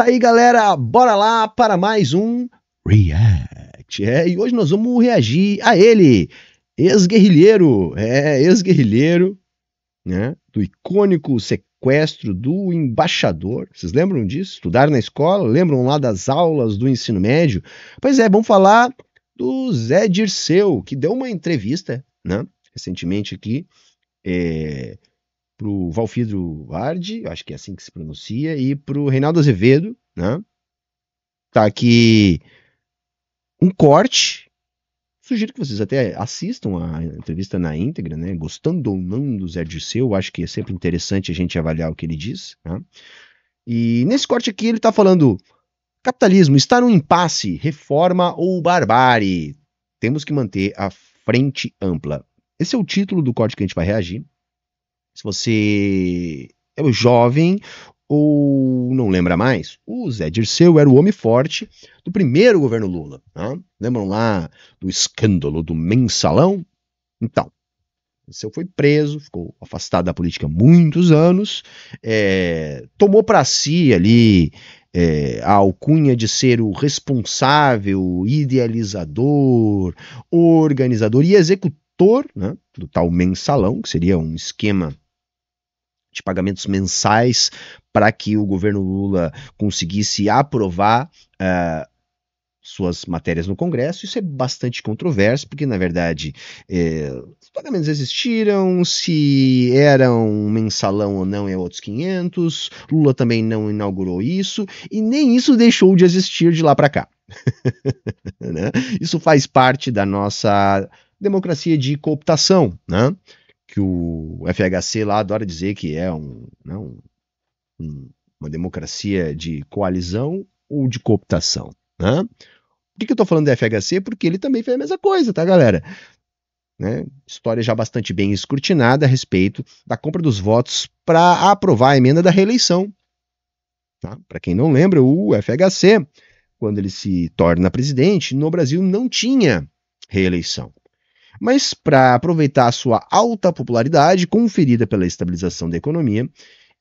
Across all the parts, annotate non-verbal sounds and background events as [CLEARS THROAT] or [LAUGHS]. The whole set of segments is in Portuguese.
Tá aí, galera, bora lá para mais um React. É, e hoje nós vamos reagir a ele, ex-guerrilheiro, é, ex-guerrilheiro, né, do icônico sequestro do embaixador. Vocês lembram disso? Estudar na escola? Lembram lá das aulas do ensino médio? Pois é, vamos falar do Zé Dirceu, que deu uma entrevista, né, recentemente aqui, é, pro Valfidro Vardi, acho que é assim que se pronuncia, e pro Reinaldo Azevedo, né? Tá aqui um corte. Sugiro que vocês até assistam a entrevista na íntegra, né? Gostando ou não do Zé Dirceu, acho que é sempre interessante a gente avaliar o que ele diz. Né? E nesse corte aqui ele tá falando: capitalismo está num impasse, reforma ou barbárie. Temos que manter a frente ampla. Esse é o título do corte que a gente vai reagir. Se você é o jovem ou não lembra mais, o Zé Dirceu era o homem forte do primeiro governo Lula. Né? Lembram lá do escândalo do mensalão? Então, Dirceu foi preso, ficou afastado da política muitos anos, é, tomou para si ali é, a alcunha de ser o responsável, idealizador, organizador e executor né, do tal mensalão, que seria um esquema de pagamentos mensais para que o governo Lula conseguisse aprovar uh, suas matérias no Congresso. Isso é bastante controverso, porque, na verdade, eh, os pagamentos existiram, se era um mensalão ou não é outros 500, Lula também não inaugurou isso, e nem isso deixou de existir de lá para cá. [LAUGHS] Né? Isso faz parte da nossa democracia de cooptação, né? que o FHC lá adora dizer que é um, não né, um, uma democracia de coalizão ou de cooptação. Né? Por que, que eu estou falando do FHC? Porque ele também fez a mesma coisa, tá, galera? Né? História já bastante bem escrutinada a respeito da compra dos votos para aprovar a emenda da reeleição. Tá? Para quem não lembra, o FHC, quando ele se torna presidente, no Brasil não tinha reeleição mas para aproveitar a sua alta popularidade conferida pela estabilização da economia,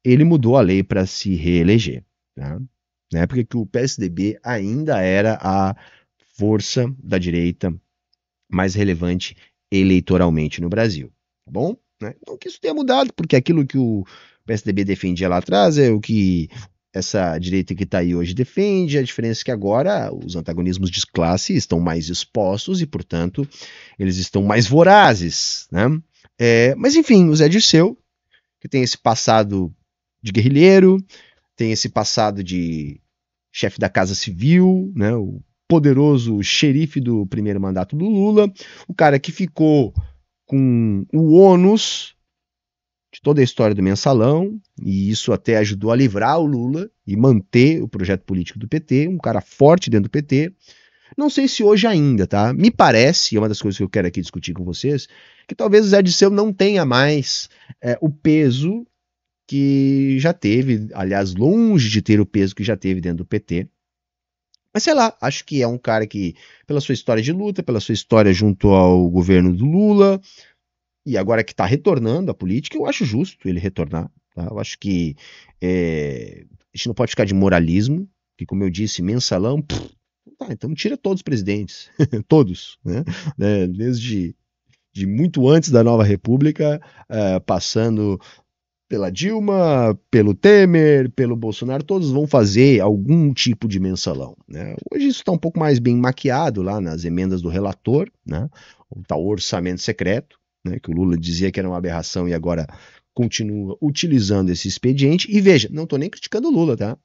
ele mudou a lei para se reeleger. né? Na época que o PSDB ainda era a força da direita mais relevante eleitoralmente no Brasil. Tá bom? Não né? então, que isso tenha mudado, porque aquilo que o PSDB defendia lá atrás é o que essa direita que está aí hoje defende, a diferença é que agora os antagonismos de classe estão mais expostos e, portanto, eles estão mais vorazes. Né? É, mas, enfim, o Zé Dirceu, que tem esse passado de guerrilheiro, tem esse passado de chefe da Casa Civil, né, o poderoso xerife do primeiro mandato do Lula, o cara que ficou com o ônus de toda a história do mensalão, e isso até ajudou a livrar o Lula e manter o projeto político do PT, um cara forte dentro do PT. Não sei se hoje ainda, tá? Me parece, é uma das coisas que eu quero aqui discutir com vocês, que talvez o Zé Disseu não tenha mais é, o peso que já teve, aliás, longe de ter o peso que já teve dentro do PT. Mas sei lá, acho que é um cara que, pela sua história de luta, pela sua história junto ao governo do Lula, e agora que está retornando à política, eu acho justo ele retornar. Tá? Eu acho que é, a gente não pode ficar de moralismo, que como eu disse, mensalão, pff, tá, então tira todos os presidentes, [LAUGHS] todos, né? né? Desde de muito antes da nova república, uh, passando pela Dilma, pelo Temer, pelo Bolsonaro, todos vão fazer algum tipo de mensalão. Né? Hoje isso está um pouco mais bem maquiado lá nas emendas do relator, né? Tá o tal orçamento secreto, né, que o Lula dizia que era uma aberração e agora continua utilizando esse expediente. E veja, não estou nem criticando o Lula, tá?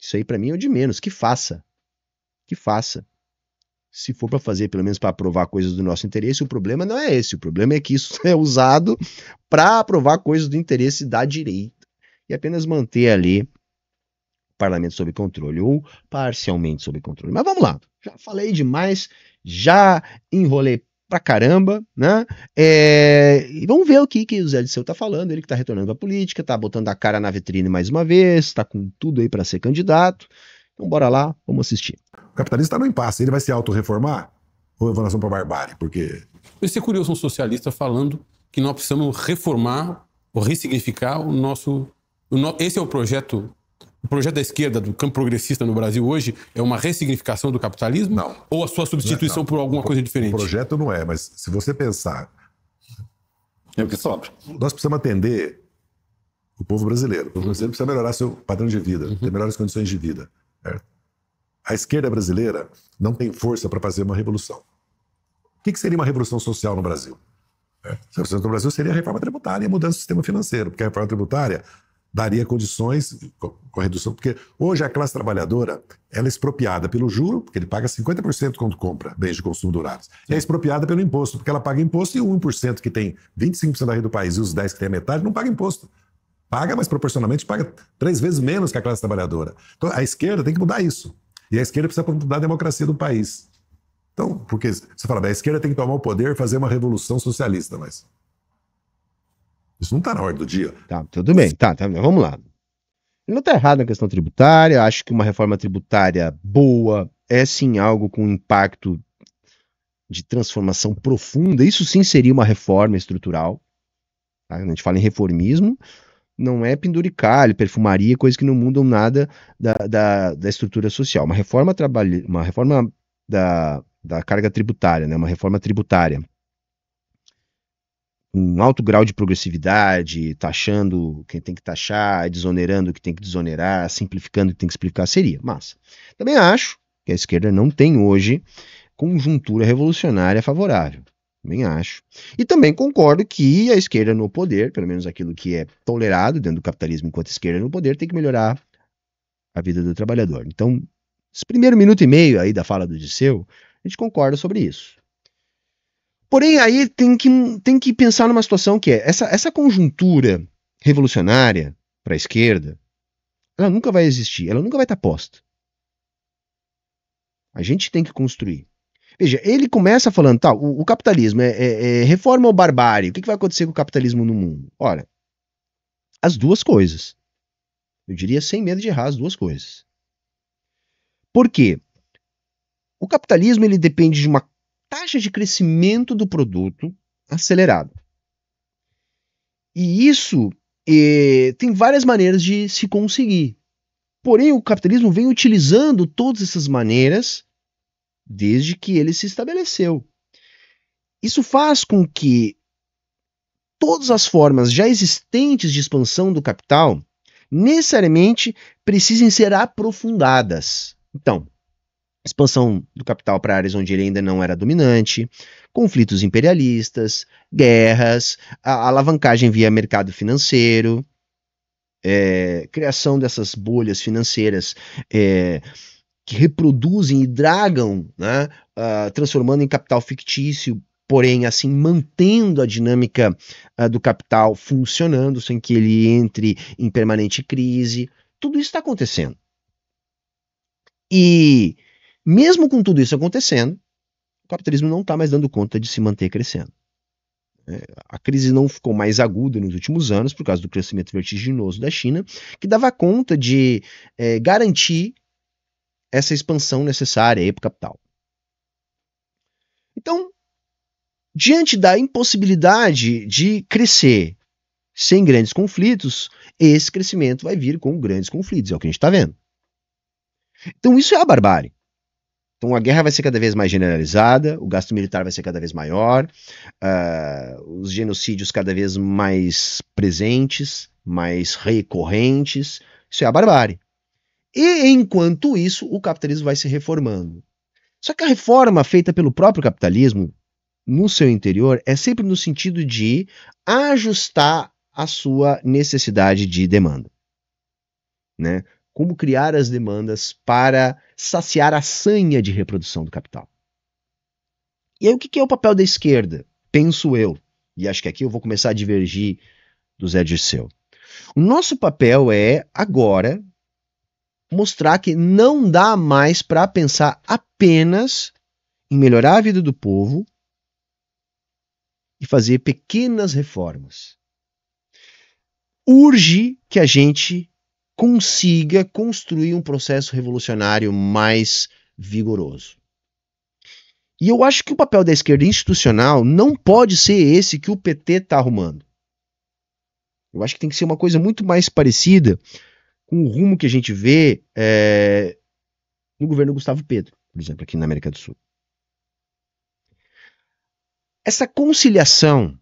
Isso aí para mim é o de menos. Que faça. Que faça. Se for para fazer, pelo menos para aprovar coisas do nosso interesse, o problema não é esse. O problema é que isso [LAUGHS] é usado para aprovar coisas do interesse da direita e apenas manter ali o parlamento sob controle ou parcialmente sob controle. Mas vamos lá. Já falei demais, já enrolei pra caramba, né? É, e vamos ver o que, que o Zé Disseu tá falando, ele que tá retornando à política, tá botando a cara na vitrine mais uma vez, tá com tudo aí para ser candidato. Então bora lá, vamos assistir. O capitalista tá no impasse, ele vai se autorreformar ou nação para barbárie, porque... eu ser curioso, um socialista falando que nós precisamos reformar ou ressignificar o nosso... O no... Esse é o projeto o projeto da esquerda, do campo progressista no Brasil hoje, é uma ressignificação do capitalismo? Não. Ou a sua é, substituição não, não. por alguma o, coisa diferente? O projeto não é, mas se você pensar. É o que sobra. Nós precisamos atender o povo brasileiro. O povo brasileiro precisa melhorar seu padrão de vida, uhum. ter melhores condições de vida. Certo? A esquerda brasileira não tem força para fazer uma revolução. O que, que, seria uma revolução social no Brasil? É, a revolução no Brasil seria a reforma tributária e a mudança do sistema financeiro, porque a reforma tributária daria condições com a redução, porque hoje a classe trabalhadora ela é expropriada pelo juro, porque ele paga 50% quando compra bens de consumo duráveis, é expropriada pelo imposto, porque ela paga imposto e o 1% que tem 25% da renda do país e os 10% que tem a metade não paga imposto. Paga, mas proporcionalmente paga três vezes menos que a classe trabalhadora. Então a esquerda tem que mudar isso. E a esquerda precisa mudar a democracia do país. Então, porque você fala, a esquerda tem que tomar o poder e fazer uma revolução socialista, mas isso não está na ordem do dia. Tá, tudo bem. Tá, tá vamos lá. Ele não está errado na questão tributária. Acho que uma reforma tributária boa é sim algo com impacto de transformação profunda. Isso sim seria uma reforma estrutural. Tá? A gente fala em reformismo, não é penduricalho, perfumaria, coisas que não mudam nada da, da, da estrutura social. Uma reforma trabalho, uma reforma da, da carga tributária, né? uma reforma tributária um alto grau de progressividade, taxando quem tem que taxar, desonerando o que tem que desonerar, simplificando o que tem que explicar, seria massa. Também acho que a esquerda não tem hoje conjuntura revolucionária favorável. Também acho. E também concordo que a esquerda no poder, pelo menos aquilo que é tolerado dentro do capitalismo enquanto esquerda no poder, tem que melhorar a vida do trabalhador. Então, esse primeiro minuto e meio aí da fala do Disseu, a gente concorda sobre isso. Porém, aí tem que, tem que pensar numa situação que é essa, essa conjuntura revolucionária para a esquerda, ela nunca vai existir, ela nunca vai estar tá posta. A gente tem que construir. Veja, ele começa falando, tal tá, o, o capitalismo é, é, é, reforma ou barbárie? O que, que vai acontecer com o capitalismo no mundo? Olha, as duas coisas. Eu diria sem medo de errar as duas coisas. Por quê? O capitalismo ele depende de uma taxa de crescimento do produto acelerada. E isso é, tem várias maneiras de se conseguir. Porém, o capitalismo vem utilizando todas essas maneiras desde que ele se estabeleceu. Isso faz com que todas as formas já existentes de expansão do capital necessariamente precisem ser aprofundadas. Então, expansão do capital para áreas onde ele ainda não era dominante, conflitos imperialistas, guerras, a alavancagem via mercado financeiro, é, criação dessas bolhas financeiras é, que reproduzem e dragam, né, uh, transformando em capital fictício, porém assim mantendo a dinâmica uh, do capital funcionando sem que ele entre em permanente crise. Tudo isso está acontecendo. E mesmo com tudo isso acontecendo, o capitalismo não está mais dando conta de se manter crescendo. É, a crise não ficou mais aguda nos últimos anos por causa do crescimento vertiginoso da China, que dava conta de é, garantir essa expansão necessária para o capital. Então, diante da impossibilidade de crescer sem grandes conflitos, esse crescimento vai vir com grandes conflitos, é o que a gente está vendo. Então, isso é a barbárie. Então a guerra vai ser cada vez mais generalizada, o gasto militar vai ser cada vez maior, uh, os genocídios cada vez mais presentes, mais recorrentes. Isso é a barbárie. E enquanto isso, o capitalismo vai se reformando. Só que a reforma feita pelo próprio capitalismo, no seu interior, é sempre no sentido de ajustar a sua necessidade de demanda. Né? como criar as demandas para saciar a sanha de reprodução do capital. E aí, o que é o papel da esquerda? Penso eu, e acho que aqui eu vou começar a divergir do Zé Dirceu. O nosso papel é, agora, mostrar que não dá mais para pensar apenas em melhorar a vida do povo e fazer pequenas reformas. Urge que a gente consiga construir um processo revolucionário mais vigoroso. E eu acho que o papel da esquerda institucional não pode ser esse que o PT está arrumando. Eu acho que tem que ser uma coisa muito mais parecida com o rumo que a gente vê é, no governo Gustavo Pedro, por exemplo, aqui na América do Sul. Essa conciliação,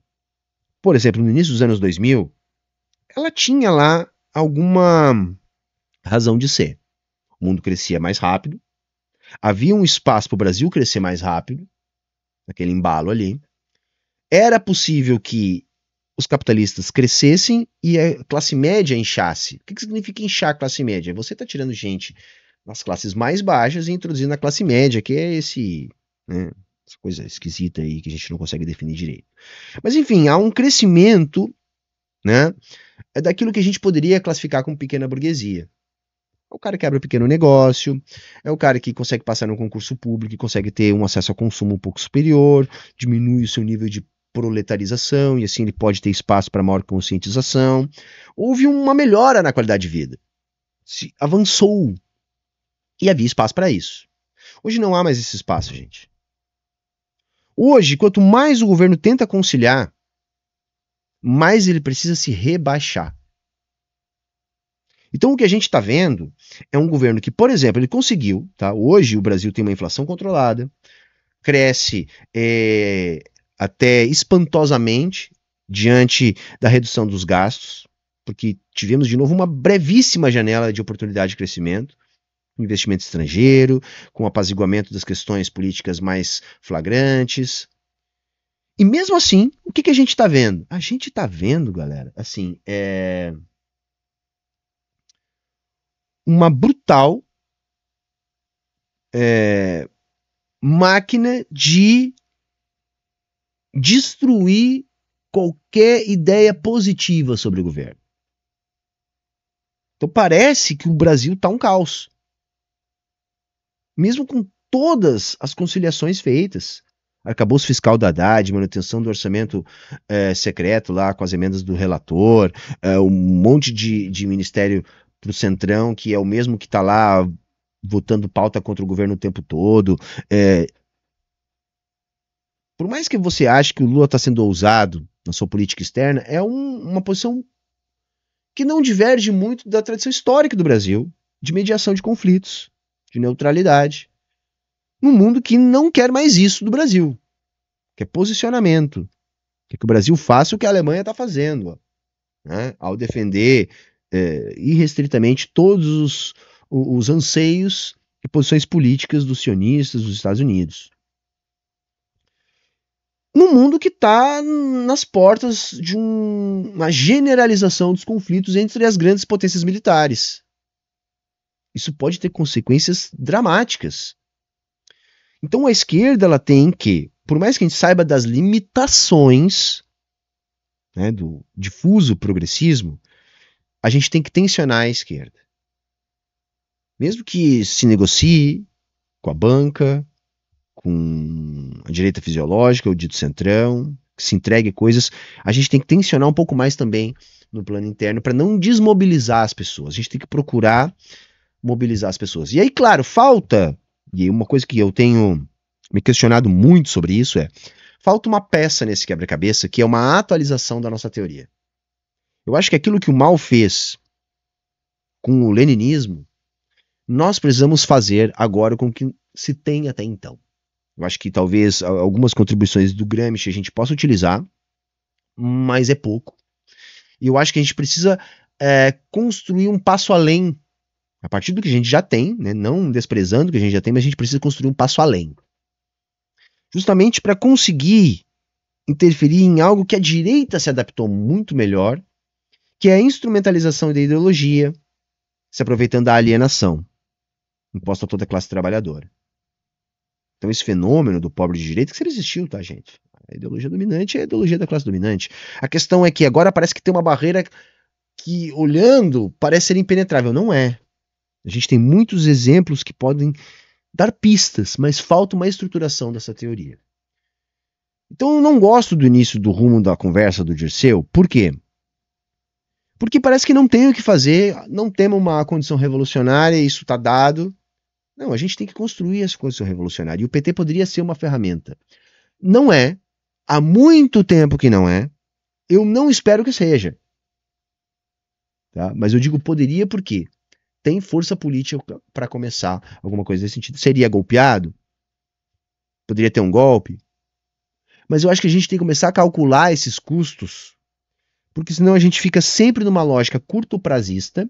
por exemplo, no início dos anos 2000, ela tinha lá alguma razão de ser. O mundo crescia mais rápido, havia um espaço para o Brasil crescer mais rápido, naquele embalo ali. Era possível que os capitalistas crescessem e a classe média inchasse. O que, que significa inchar a classe média? Você está tirando gente nas classes mais baixas e introduzindo na classe média, que é esse. Né, essa coisa esquisita aí que a gente não consegue definir direito. Mas enfim, há um crescimento né? É daquilo que a gente poderia classificar como pequena burguesia. É o cara que abre um pequeno negócio, é o cara que consegue passar no concurso público, consegue ter um acesso ao consumo um pouco superior, diminui o seu nível de proletarização e assim ele pode ter espaço para maior conscientização. Houve uma melhora na qualidade de vida. Se avançou e havia espaço para isso. Hoje não há mais esse espaço, gente. Hoje, quanto mais o governo tenta conciliar mais ele precisa se rebaixar. Então o que a gente está vendo é um governo que, por exemplo, ele conseguiu, tá? Hoje o Brasil tem uma inflação controlada, cresce é, até espantosamente diante da redução dos gastos, porque tivemos de novo uma brevíssima janela de oportunidade de crescimento, investimento estrangeiro, com apaziguamento das questões políticas mais flagrantes, e mesmo assim, o que, que a gente está vendo? A gente está vendo, galera, assim, é... uma brutal é... máquina de destruir qualquer ideia positiva sobre o governo. Então parece que o Brasil está um caos. Mesmo com todas as conciliações feitas, arcabouço fiscal da Haddad, manutenção do orçamento é, secreto lá com as emendas do relator, é, um monte de, de ministério pro Centrão, que é o mesmo que está lá votando pauta contra o governo o tempo todo. É... Por mais que você ache que o Lula está sendo ousado na sua política externa, é um, uma posição que não diverge muito da tradição histórica do Brasil de mediação de conflitos, de neutralidade num mundo que não quer mais isso do Brasil. Quer é posicionamento. Quer é que o Brasil faça o que a Alemanha está fazendo. Ó, né? Ao defender é, irrestritamente todos os, os anseios e posições políticas dos sionistas dos Estados Unidos num mundo que está nas portas de um, uma generalização dos conflitos entre as grandes potências militares. Isso pode ter consequências dramáticas então a esquerda ela tem que, por mais que a gente saiba das limitações né, do difuso progressismo, a gente tem que tensionar a esquerda. Mesmo que se negocie com a banca, com a direita fisiológica, o dito centrão, que se entregue coisas, a gente tem que tensionar um pouco mais também no plano interno para não desmobilizar as pessoas. A gente tem que procurar mobilizar as pessoas. E aí, claro, falta e uma coisa que eu tenho me questionado muito sobre isso é: falta uma peça nesse quebra-cabeça que é uma atualização da nossa teoria. Eu acho que aquilo que o Mal fez com o leninismo, nós precisamos fazer agora com o que se tem até então. Eu acho que talvez algumas contribuições do Gramsci a gente possa utilizar, mas é pouco. E eu acho que a gente precisa é, construir um passo além a partir do que a gente já tem, né, não desprezando o que a gente já tem, mas a gente precisa construir um passo além. Justamente para conseguir interferir em algo que a direita se adaptou muito melhor, que é a instrumentalização da ideologia, se aproveitando da alienação imposta a toda a classe trabalhadora. Então, esse fenômeno do pobre de direita que sempre existiu, tá, gente? A ideologia dominante é a ideologia da classe dominante. A questão é que agora parece que tem uma barreira que, olhando, parece ser impenetrável. Não é. A gente tem muitos exemplos que podem dar pistas, mas falta uma estruturação dessa teoria. Então eu não gosto do início do rumo da conversa do Dirceu, por quê? Porque parece que não tem o que fazer, não temos uma condição revolucionária, isso está dado. Não, a gente tem que construir essa condição revolucionária. E o PT poderia ser uma ferramenta. Não é, há muito tempo que não é, eu não espero que seja. Tá? Mas eu digo poderia por quê tem força política para começar alguma coisa nesse sentido. Seria golpeado? Poderia ter um golpe? Mas eu acho que a gente tem que começar a calcular esses custos, porque senão a gente fica sempre numa lógica curto-prazista.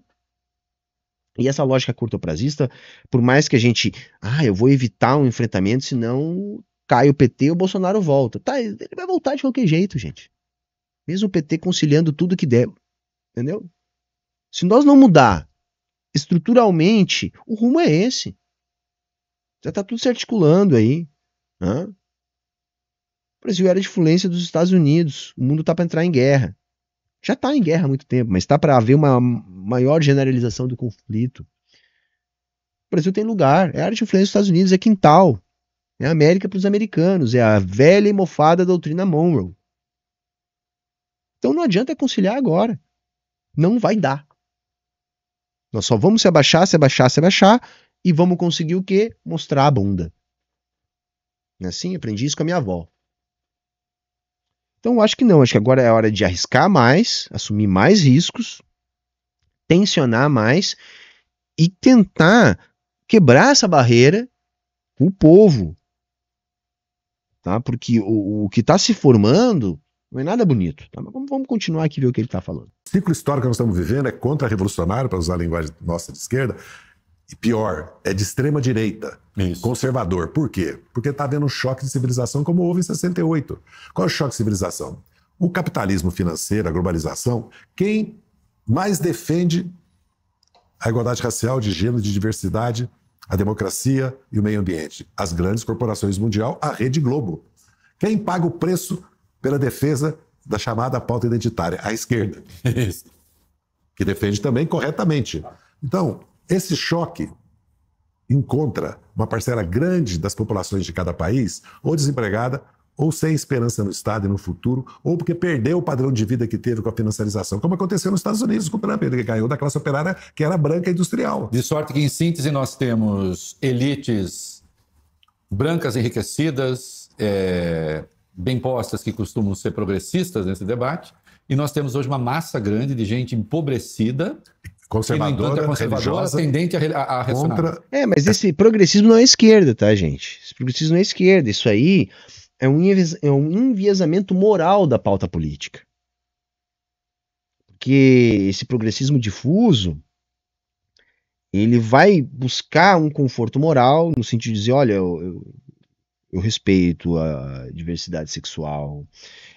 E essa lógica curto-prazista, por mais que a gente, ah, eu vou evitar um enfrentamento, senão cai o PT e o Bolsonaro volta. Tá, ele vai voltar de qualquer jeito, gente. Mesmo o PT conciliando tudo que der. Entendeu? Se nós não mudar estruturalmente, o rumo é esse. Já está tudo se articulando aí. Né? O Brasil era de influência dos Estados Unidos. O mundo está para entrar em guerra. Já está em guerra há muito tempo, mas está para haver uma maior generalização do conflito. O Brasil tem lugar. É área de influência dos Estados Unidos, é quintal. É a América para os americanos. É a velha e mofada doutrina Monroe. Então não adianta conciliar agora. Não vai dar. Nós só vamos se abaixar, se abaixar, se abaixar e vamos conseguir o quê? Mostrar a bunda. Assim, aprendi isso com a minha avó. Então, acho que não. Acho que agora é a hora de arriscar mais, assumir mais riscos, tensionar mais e tentar quebrar essa barreira com o povo. Tá? Porque o, o que está se formando não é nada bonito. Tá? Mas vamos continuar aqui ver o que ele está falando. O ciclo histórico que nós estamos vivendo é contra-revolucionário, para usar a linguagem nossa de esquerda, e pior, é de extrema direita, Isso. conservador. Por quê? Porque está havendo um choque de civilização como houve em 68. Qual é o choque de civilização? O capitalismo financeiro, a globalização, quem mais defende a igualdade racial, de gênero, de diversidade, a democracia e o meio ambiente? As grandes corporações mundial, a Rede Globo. Quem paga o preço pela defesa da chamada pauta identitária, a esquerda, que defende também corretamente. Então, esse choque encontra uma parcela grande das populações de cada país ou desempregada ou sem esperança no Estado e no futuro, ou porque perdeu o padrão de vida que teve com a financiarização, como aconteceu nos Estados Unidos com o Trump, ele ganhou da classe operária que era branca e industrial. De sorte que, em síntese, nós temos elites brancas enriquecidas, é, bem postas que costumam ser progressistas nesse debate, e nós temos hoje uma massa grande de gente empobrecida. Conservadora, que, entanto, é conservadora tendente a, a, a contra... É, mas esse progressismo não é esquerda, tá, gente? Esse progressismo não é esquerda. Isso aí é um, é um enviesamento moral da pauta política. Porque esse progressismo difuso, ele vai buscar um conforto moral, no sentido de dizer, olha, eu, eu eu respeito a diversidade sexual,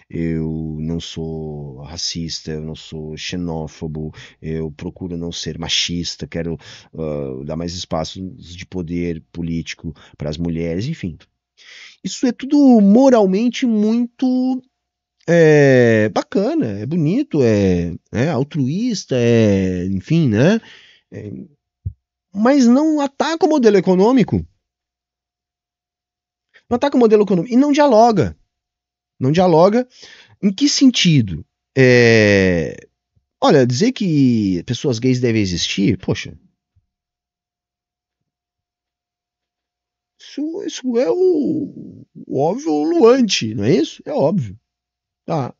eu não sou racista, eu não sou xenófobo, eu procuro não ser machista, quero uh, dar mais espaços de poder político para as mulheres, enfim. Isso é tudo moralmente muito é, bacana, é bonito, é, é altruísta, é, enfim, né? É, mas não ataca o modelo econômico. Não ataca tá o modelo econômico. E não dialoga. Não dialoga. Em que sentido? É... Olha, dizer que pessoas gays devem existir, poxa. Isso, isso é o, o óbvio luante, não é isso? É óbvio. Tá.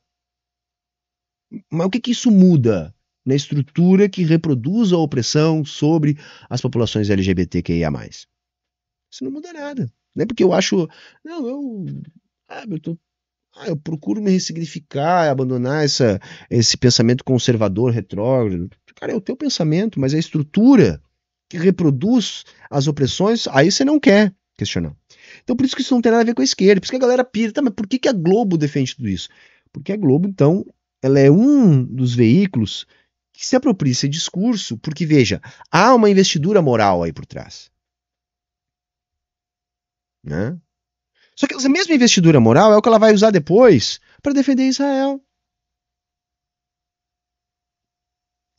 Mas o que, que isso muda na estrutura que reproduz a opressão sobre as populações LGBTQIA? Isso não muda nada. Não é porque eu acho. Não, eu. Ah, eu tô ah, eu procuro me ressignificar, abandonar essa, esse pensamento conservador, retrógrado. Cara, é o teu pensamento, mas é a estrutura que reproduz as opressões, aí você não quer questionar. Então, por isso que isso não tem nada a ver com a esquerda, por isso que a galera pira, tá, mas por que, que a Globo defende tudo isso? Porque a Globo, então, ela é um dos veículos que se apropria esse discurso, porque, veja, há uma investidura moral aí por trás. Né? Só que essa mesma investidura moral é o que ela vai usar depois para defender Israel.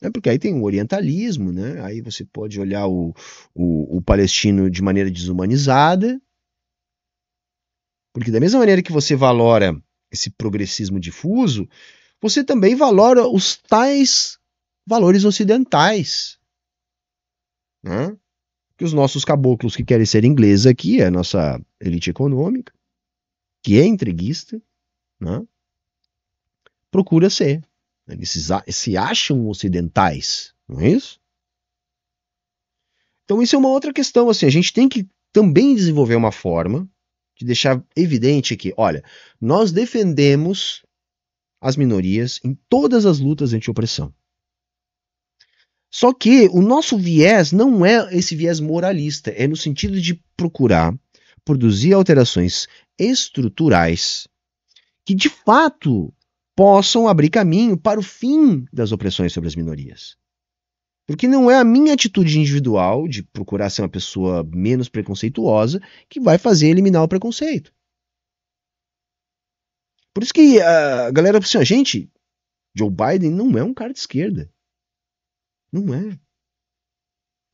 É porque aí tem o orientalismo, né? aí você pode olhar o, o, o palestino de maneira desumanizada. Porque, da mesma maneira que você valora esse progressismo difuso, você também valora os tais valores ocidentais. Né? que os nossos caboclos que querem ser ingleses aqui, é a nossa elite econômica, que é entreguista, né, procura ser. Eles se acham ocidentais, não é isso? Então isso é uma outra questão, assim, a gente tem que também desenvolver uma forma de deixar evidente que, olha, nós defendemos as minorias em todas as lutas anti-opressão. Só que o nosso viés não é esse viés moralista, é no sentido de procurar produzir alterações estruturais que de fato possam abrir caminho para o fim das opressões sobre as minorias. Porque não é a minha atitude individual de procurar ser uma pessoa menos preconceituosa que vai fazer eliminar o preconceito. Por isso que ah, a galera assim, a gente, Joe Biden não é um cara de esquerda. Não é.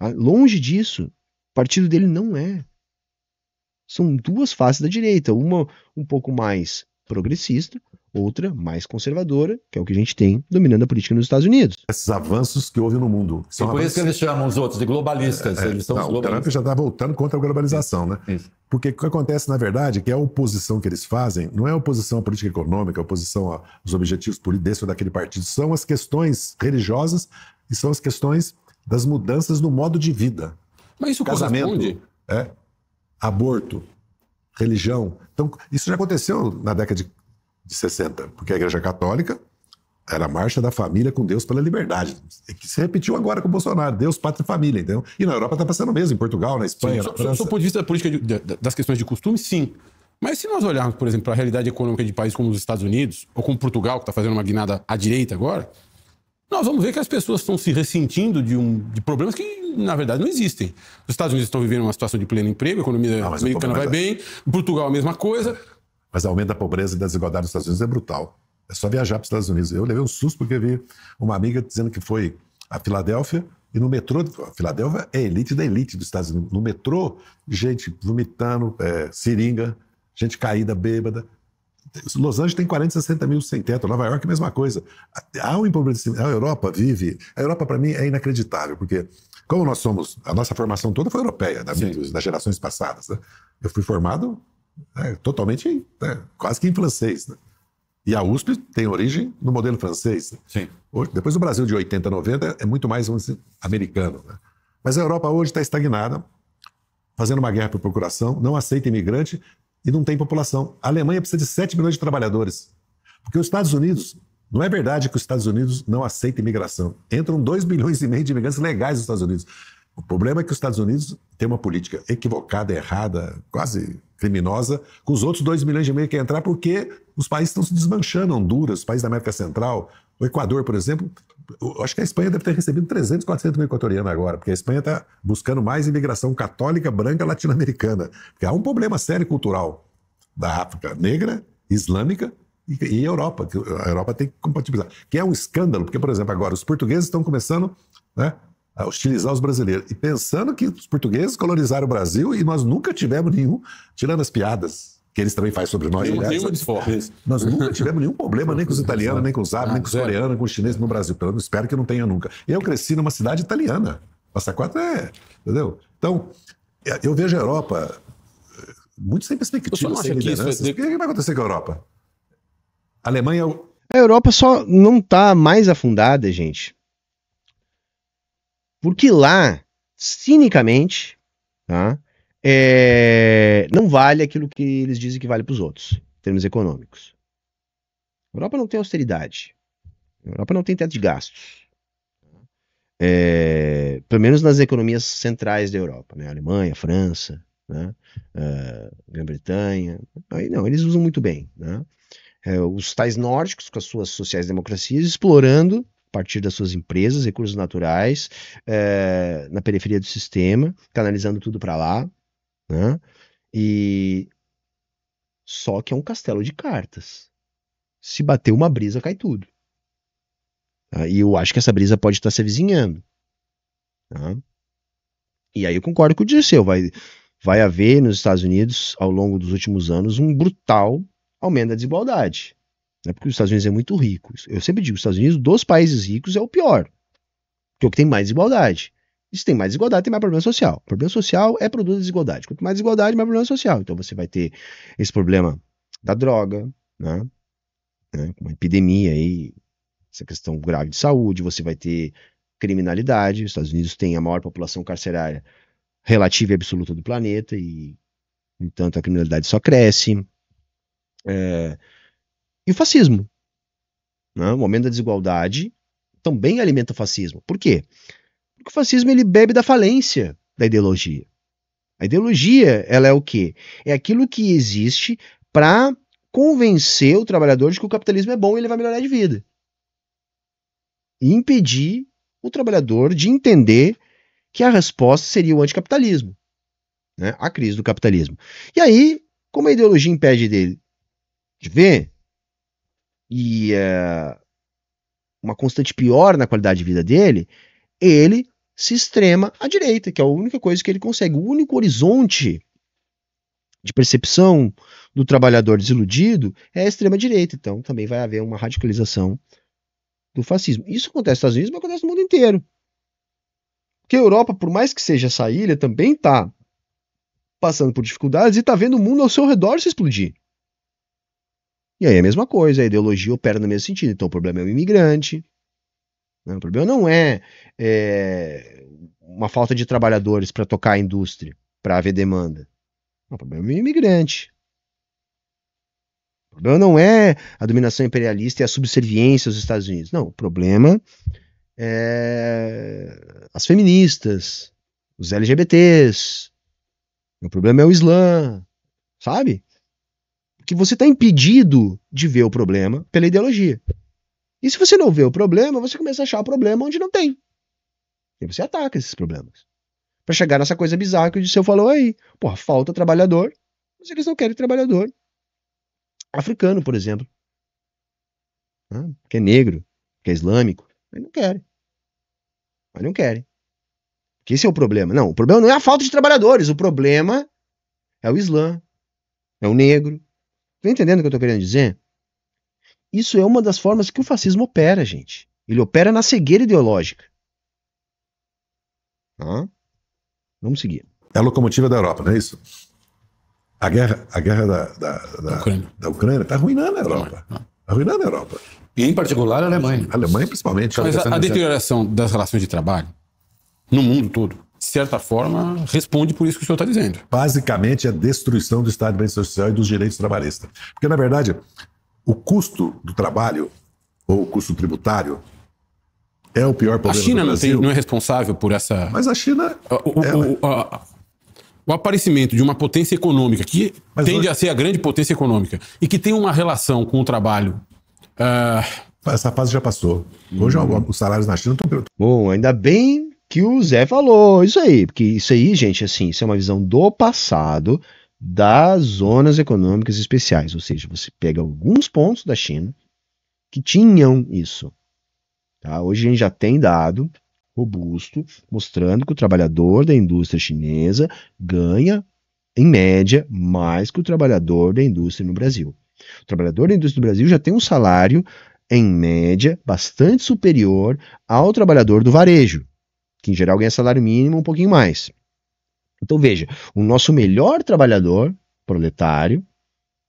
Ah, longe disso. O partido dele não é. São duas faces da direita. Uma um pouco mais progressista, outra mais conservadora, que é o que a gente tem dominando a política nos Estados Unidos. Esses avanços que houve no mundo. São e por avanços... isso que eles chamam os outros de globalistas. É, é. eles são não, globalistas. O Trump já está voltando contra a globalização, né? Isso. Porque o que acontece, na verdade, é que a oposição que eles fazem não é oposição à política econômica, a oposição aos objetivos políticos desse ou daquele partido, são as questões religiosas e são as questões das mudanças no modo de vida. Mas isso Casamento, é, aborto, religião. Então, isso já aconteceu na década de, de 60, porque a Igreja Católica era a marcha da família com Deus pela liberdade. Que se repetiu agora com o Bolsonaro, Deus, pátria e família, entendeu? E na Europa está passando o mesmo, em Portugal, na Espanha, sim, na França. Do ponto de vista da política de, de, das questões de costume, sim. Mas se nós olharmos, por exemplo, para a realidade econômica de países como os Estados Unidos, ou como Portugal, que está fazendo uma guinada à direita agora, nós vamos ver que as pessoas estão se ressentindo de, um, de problemas que, na verdade, não existem. Os Estados Unidos estão vivendo uma situação de pleno emprego, a economia não, ah, americana vai bem, Portugal a mesma coisa. Mas o aumento da pobreza e desigualdade nos Estados Unidos é brutal. É só viajar para os Estados Unidos. Eu levei um susto porque vi uma amiga dizendo que foi a Filadélfia e no metrô, a Filadélfia é a elite da elite dos Estados Unidos. No metrô, gente vomitando, é, seringa, gente caída, bêbada. Los Angeles tem 40, 60 mil sem teto, Nova York, mesma coisa. Há um empobrecimento. A Europa vive. A Europa, para mim, é inacreditável, porque como nós somos. A nossa formação toda foi europeia, né? das gerações passadas. Né? Eu fui formado né, totalmente, né, quase que em francês. Né? E a USP tem origem no modelo francês. Sim. Hoje, depois o Brasil de 80, 90 é muito mais dizer, americano. Né? Mas a Europa hoje está estagnada, fazendo uma guerra por procuração, não aceita imigrante, e não tem população. A Alemanha precisa de 7 milhões de trabalhadores. Porque os Estados Unidos, não é verdade que os Estados Unidos não aceitam imigração. Entram 2 milhões e meio de imigrantes legais nos Estados Unidos. O problema é que os Estados Unidos têm uma política equivocada, errada, quase criminosa, com os outros 2 milhões e meio que entrar, porque os países estão se desmanchando Honduras, países da América Central, o Equador, por exemplo, eu acho que a Espanha deve ter recebido 300, 400 mil equatorianos agora, porque a Espanha está buscando mais imigração católica, branca, latino-americana. Porque há um problema sério cultural da África negra, islâmica e, e Europa, que a Europa tem que compatibilizar. Que é um escândalo, porque, por exemplo, agora os portugueses estão começando né, a hostilizar os brasileiros. E pensando que os portugueses colonizaram o Brasil e nós nunca tivemos nenhum, tirando as piadas que eles também fazem sobre nós. Nós nunca tivemos nenhum problema, nem com os [LAUGHS] italianos, nem com os árabes, ah, nem com os ah, coreanos, com os chineses no Brasil. Pelo menos espero que não tenha nunca. Eu cresci numa cidade italiana. Passa quatro é. Entendeu? Então, eu vejo a Europa eh, muito sem perspectiva, sem O é que vai acontecer com a Europa? A Alemanha. É a Europa só não está mais afundada, gente. Porque lá, cinicamente, tá? é, não vale aquilo que eles dizem que vale para os outros, em termos econômicos. A Europa não tem austeridade. A Europa não tem teto de gastos. É, pelo menos nas economias centrais da Europa, né? Alemanha, França, né? Uh, Grã-Bretanha. Aí não, eles usam muito bem. Né? É, os tais nórdicos, com as suas sociais-democracias, explorando, a partir das suas empresas, recursos naturais, é, na periferia do sistema, canalizando tudo para lá né? E só que é um castelo de cartas. Se bater uma brisa, cai tudo. Tá? E eu acho que essa brisa pode estar se avizinhando. Tá? E aí eu concordo com o Dirceu. Vai, vai haver nos Estados Unidos, ao longo dos últimos anos, um brutal aumento da desigualdade. Né? Porque os Estados Unidos é muito rico. Eu sempre digo, os Estados Unidos, dos países ricos, é o pior. Porque é o que tem mais desigualdade se tem mais desigualdade, tem mais problema social. problema social é produto da desigualdade. Quanto mais desigualdade, mais problema social. Então você vai ter esse problema da droga, né? né? Uma epidemia aí, essa questão grave de saúde, você vai ter criminalidade. Os Estados Unidos têm a maior população carcerária relativa e absoluta do planeta, e, no entanto, a criminalidade só cresce. É... E o fascismo. Né? O aumento da desigualdade também alimenta o fascismo. Por quê? Porque o fascismo ele bebe da falência da ideologia. A ideologia, ela é o quê? É aquilo que existe para convencer o trabalhador de que o capitalismo é bom e ele vai melhorar de vida. E impedir o trabalhador de entender que a resposta seria o anticapitalismo, né? a crise do capitalismo. E aí, como a ideologia impede dele de ver, e é, uma constante pior na qualidade de vida dele, ele se extrema à direita, que é a única coisa que ele consegue. O único horizonte de percepção do trabalhador desiludido é a extrema-direita. Então também vai haver uma radicalização do fascismo. Isso acontece nos Estados Unidos, mas acontece no mundo inteiro. Porque a Europa, por mais que seja essa ilha, também está passando por dificuldades e está vendo o mundo ao seu redor se explodir. E aí é a mesma coisa, a ideologia opera no mesmo sentido. Então o problema é o imigrante, né? O problema não é, é uma falta de trabalhadores para tocar a indústria, para haver demanda. O é problema é o imigrante. O problema não é a dominação imperialista e a subserviência aos Estados Unidos. Não, o problema é as feministas, os LGBTs. O problema é o Islã, sabe? Que você está impedido de ver o problema pela ideologia. E se você não vê o problema, você começa a achar o problema onde não tem. E você ataca esses problemas. Para chegar nessa coisa bizarra que o Disseu falou aí. Porra, falta trabalhador, mas eles não querem trabalhador. Africano, por exemplo. Né? Que é negro, que é islâmico. Mas não querem. Mas não querem. Que esse é o problema. Não, o problema não é a falta de trabalhadores. O problema é o Islã. É o negro. Tá entendendo o que eu tô querendo dizer? Isso é uma das formas que o fascismo opera, gente. Ele opera na cegueira ideológica. Ah. Vamos seguir. É a locomotiva da Europa, não é isso? A guerra, a guerra da, da, da Ucrânia está Ucrânia, tá arruinando a Europa. Está tá arruinando a Europa. E, em particular, a Alemanha. A Alemanha, principalmente. Mas a, a deterioração das relações de trabalho no mundo todo, de certa forma, responde por isso que o senhor está dizendo. Basicamente, a destruição do Estado de Bem Social e dos direitos trabalhistas. Porque, na verdade, o custo do trabalho ou o custo tributário é o pior problema. A China do Brasil. Não, tem, não é responsável por essa. Mas a China. O, o, é, o, o aparecimento de uma potência econômica que Mas tende hoje... a ser a grande potência econômica e que tem uma relação com o trabalho. Uh... Essa fase já passou. Hoje hum. os salários na China estão. Bom, ainda bem que o Zé falou isso aí, porque isso aí, gente, assim, isso é uma visão do passado das zonas econômicas especiais, ou seja, você pega alguns pontos da China que tinham isso. Tá? Hoje a gente já tem dado robusto mostrando que o trabalhador da indústria chinesa ganha, em média, mais que o trabalhador da indústria no Brasil. O trabalhador da indústria do Brasil já tem um salário, em média, bastante superior ao trabalhador do varejo, que em geral ganha salário mínimo um pouquinho mais. Então veja, o nosso melhor trabalhador proletário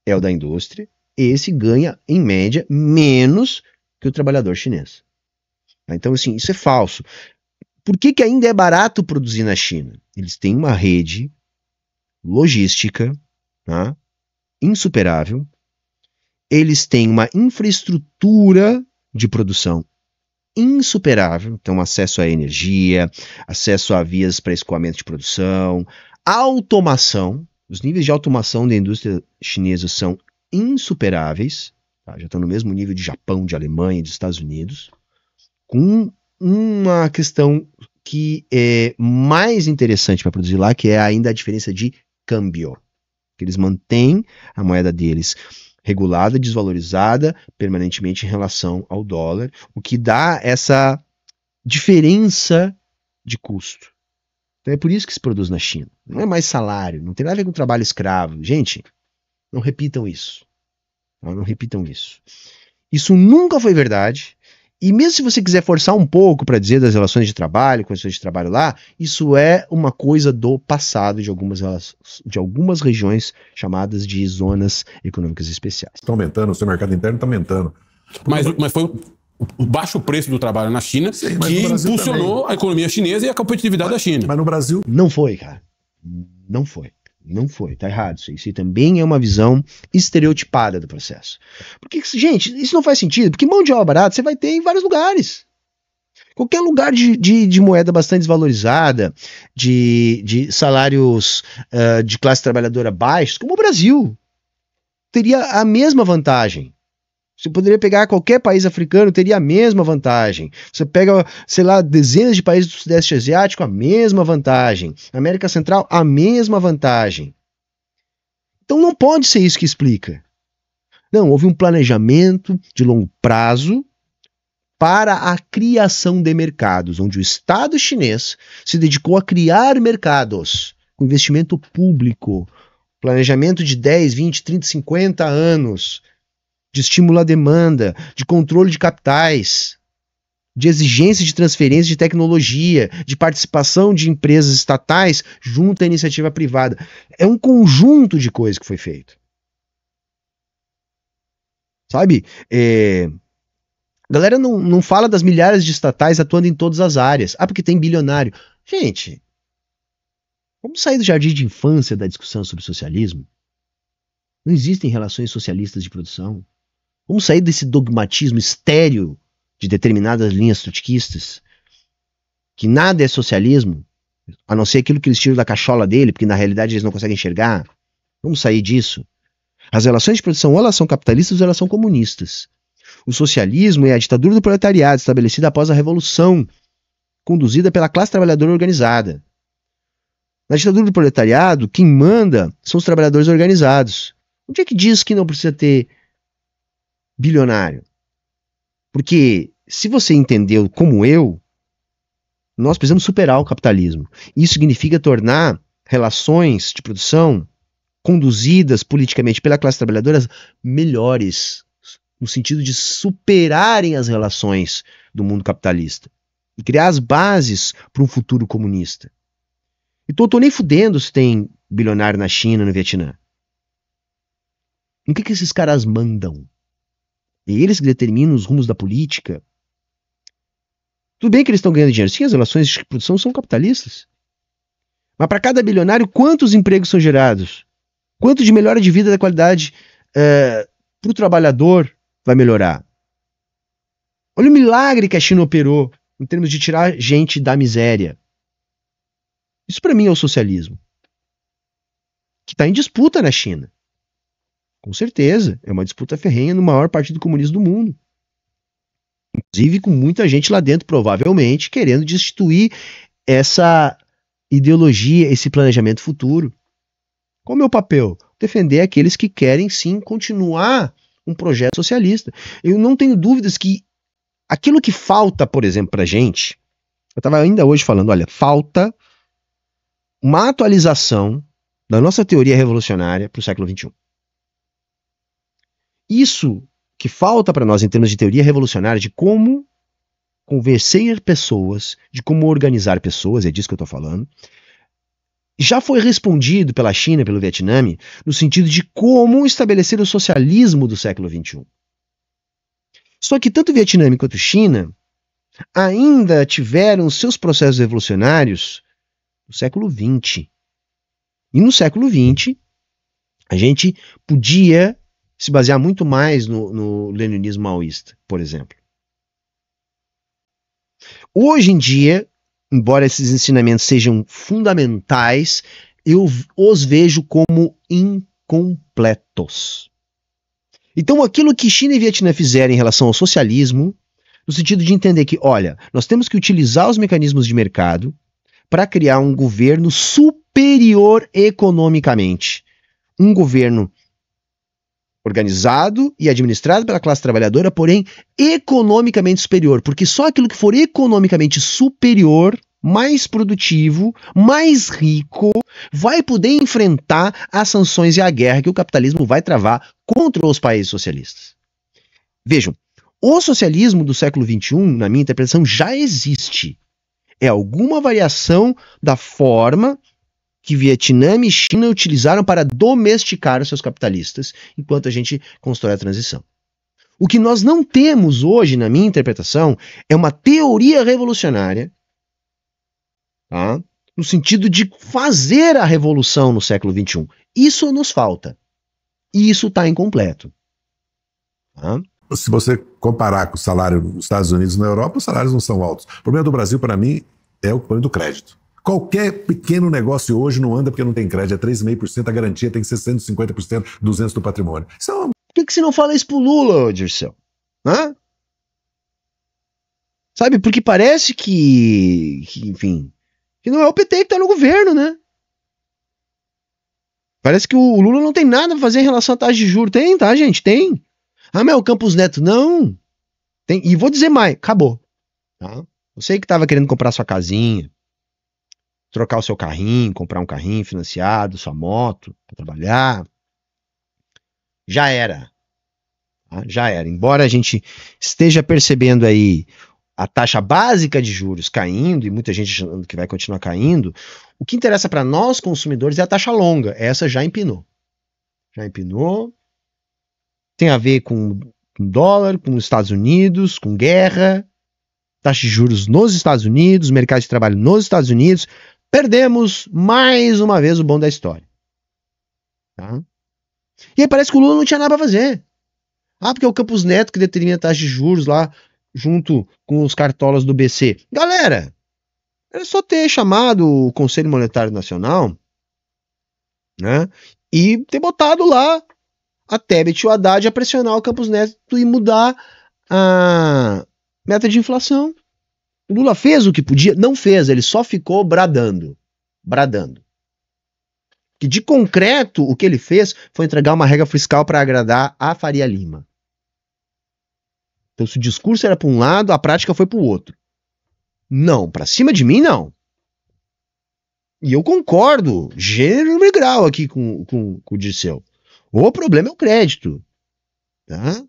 é o da indústria, esse ganha em média menos que o trabalhador chinês. Então assim, isso é falso. Por que, que ainda é barato produzir na China? Eles têm uma rede logística né, insuperável, eles têm uma infraestrutura de produção insuperável. Então, acesso à energia, acesso a vias para escoamento de produção, automação. Os níveis de automação da indústria chinesa são insuperáveis. Tá? Já estão no mesmo nível de Japão, de Alemanha, dos Estados Unidos. Com uma questão que é mais interessante para produzir lá, que é ainda a diferença de câmbio. Que eles mantêm a moeda deles regulada, desvalorizada permanentemente em relação ao dólar, o que dá essa diferença de custo. Então é por isso que se produz na China. Não é mais salário, não tem nada a ver com trabalho escravo. Gente, não repitam isso. Tá? Não repitam isso. Isso nunca foi verdade e mesmo se você quiser forçar um pouco para dizer das relações de trabalho, condições de trabalho lá, isso é uma coisa do passado de algumas, de algumas regiões chamadas de zonas econômicas especiais. Estão tá aumentando, o seu mercado interno está aumentando. Mas, mas foi o baixo preço do trabalho na China Sim, que impulsionou também. a economia chinesa e a competitividade mas, da China. Mas no Brasil. Não foi, cara. Não foi. Não foi, tá errado isso. Isso também é uma visão estereotipada do processo. Porque, gente, isso não faz sentido, porque mão de obra barata você vai ter em vários lugares. Qualquer lugar de, de, de moeda bastante desvalorizada, de, de salários uh, de classe trabalhadora baixos, como o Brasil, teria a mesma vantagem. Você poderia pegar qualquer país africano, teria a mesma vantagem. Você pega, sei lá, dezenas de países do Sudeste Asiático, a mesma vantagem. América Central, a mesma vantagem. Então não pode ser isso que explica. Não, houve um planejamento de longo prazo para a criação de mercados, onde o Estado chinês se dedicou a criar mercados com investimento público, planejamento de 10, 20, 30, 50 anos de estímulo à demanda, de controle de capitais, de exigência de transferência de tecnologia, de participação de empresas estatais junto à iniciativa privada. É um conjunto de coisas que foi feito. Sabe? É... A galera não, não fala das milhares de estatais atuando em todas as áreas. Ah, porque tem bilionário. Gente, vamos sair do jardim de infância da discussão sobre socialismo? Não existem relações socialistas de produção. Vamos sair desse dogmatismo estéreo de determinadas linhas trotskistas, que nada é socialismo, a não ser aquilo que eles tiram da cachola dele, porque na realidade eles não conseguem enxergar. Vamos sair disso. As relações de produção ou elas são capitalistas ou elas são comunistas. O socialismo é a ditadura do proletariado estabelecida após a Revolução, conduzida pela classe trabalhadora organizada. Na ditadura do proletariado, quem manda são os trabalhadores organizados. Onde é que diz que não precisa ter bilionário. Porque se você entendeu como eu, nós precisamos superar o capitalismo. Isso significa tornar relações de produção conduzidas politicamente pela classe trabalhadora melhores, no sentido de superarem as relações do mundo capitalista e criar as bases para um futuro comunista. Então, eu tô nem fudendo se tem bilionário na China, no Vietnã. O que, que esses caras mandam? É eles que determinam os rumos da política. Tudo bem que eles estão ganhando dinheiro. Sim, as relações de produção são capitalistas. Mas para cada bilionário, quantos empregos são gerados? Quanto de melhora de vida da qualidade uh, eh, para o trabalhador vai melhorar? Olha o milagre que a China operou em termos de tirar gente da miséria. Isso para mim é o socialismo, que está em disputa na China. Com certeza, é uma disputa ferrenha no maior partido comunista do mundo. Inclusive com muita gente lá dentro, provavelmente, querendo destituir essa ideologia, esse planejamento futuro. Qual é o meu papel? Defender aqueles que querem sim continuar um projeto socialista. Eu não tenho dúvidas que aquilo que falta, por exemplo, para gente, eu estava ainda hoje falando, olha, falta uma atualização da nossa teoria revolucionária para o século XXI. Isso que falta para nós em termos de teoria revolucionária de como convencer pessoas, de como organizar pessoas, é disso que eu estou falando, já foi respondido pela China, pelo Vietnã, no sentido de como estabelecer o socialismo do século XXI. Só que tanto o Vietnã quanto a China ainda tiveram seus processos revolucionários no século XX. E no século XX, a gente podia se basear muito mais no, no leninismo maoísta, por exemplo. Hoje em dia, embora esses ensinamentos sejam fundamentais, eu os vejo como incompletos. Então, aquilo que China e Vietnã fizeram em relação ao socialismo, no sentido de entender que, olha, nós temos que utilizar os mecanismos de mercado para criar um governo superior economicamente. Um governo organizado e administrado pela classe trabalhadora, porém economicamente superior, porque só aquilo que for economicamente superior, mais produtivo, mais rico, vai poder enfrentar as sanções e a guerra que o capitalismo vai travar contra os países socialistas. Vejam, o socialismo do século XXI, na minha interpretação, já existe. É alguma variação da forma que Vietnã e China utilizaram para domesticar os seus capitalistas, enquanto a gente constrói a transição. O que nós não temos hoje, na minha interpretação, é uma teoria revolucionária, tá? no sentido de fazer a revolução no século XXI. Isso nos falta. E isso está incompleto. Tá? Se você comparar com o salário dos Estados Unidos na Europa, os salários não são altos. O problema do Brasil, para mim, é o problema do crédito. Qualquer pequeno negócio hoje não anda porque não tem crédito. É 3,5%, a garantia tem que ser 200% do patrimônio. Isso é uma... Por que, que você não fala isso pro Lula, Dirceu? Hã? Sabe, porque parece que, que, enfim, que não é o PT que tá no governo, né? Parece que o Lula não tem nada a fazer em relação à taxa de juros. Tem, tá, gente? Tem. Ah, mas é o Campos Neto. Não. Tem. E vou dizer mais. Acabou. Tá? que tava querendo comprar sua casinha trocar o seu carrinho, comprar um carrinho financiado, sua moto para trabalhar. Já era. Tá? Já era. Embora a gente esteja percebendo aí a taxa básica de juros caindo e muita gente achando que vai continuar caindo, o que interessa para nós consumidores é a taxa longa. Essa já empinou. Já empinou. Tem a ver com, com dólar, com os Estados Unidos, com guerra, taxa de juros nos Estados Unidos, mercado de trabalho nos Estados Unidos, Perdemos mais uma vez o bom da história. Tá? E aí parece que o Lula não tinha nada para fazer. Ah, porque é o Campos Neto que determina a taxa de juros lá, junto com os cartolas do BC. Galera, era é só ter chamado o Conselho Monetário Nacional né, e ter botado lá a Tebet e o Haddad a pressionar o Campos Neto e mudar a meta de inflação. O Lula fez o que podia? Não fez, ele só ficou bradando. Bradando. Que de concreto, o que ele fez foi entregar uma regra fiscal para agradar a Faria Lima. Então, se o discurso era para um lado, a prática foi para o outro. Não, para cima de mim, não. E eu concordo, gênero e grau aqui com, com, com o Dirceu. O problema é o crédito. Tá?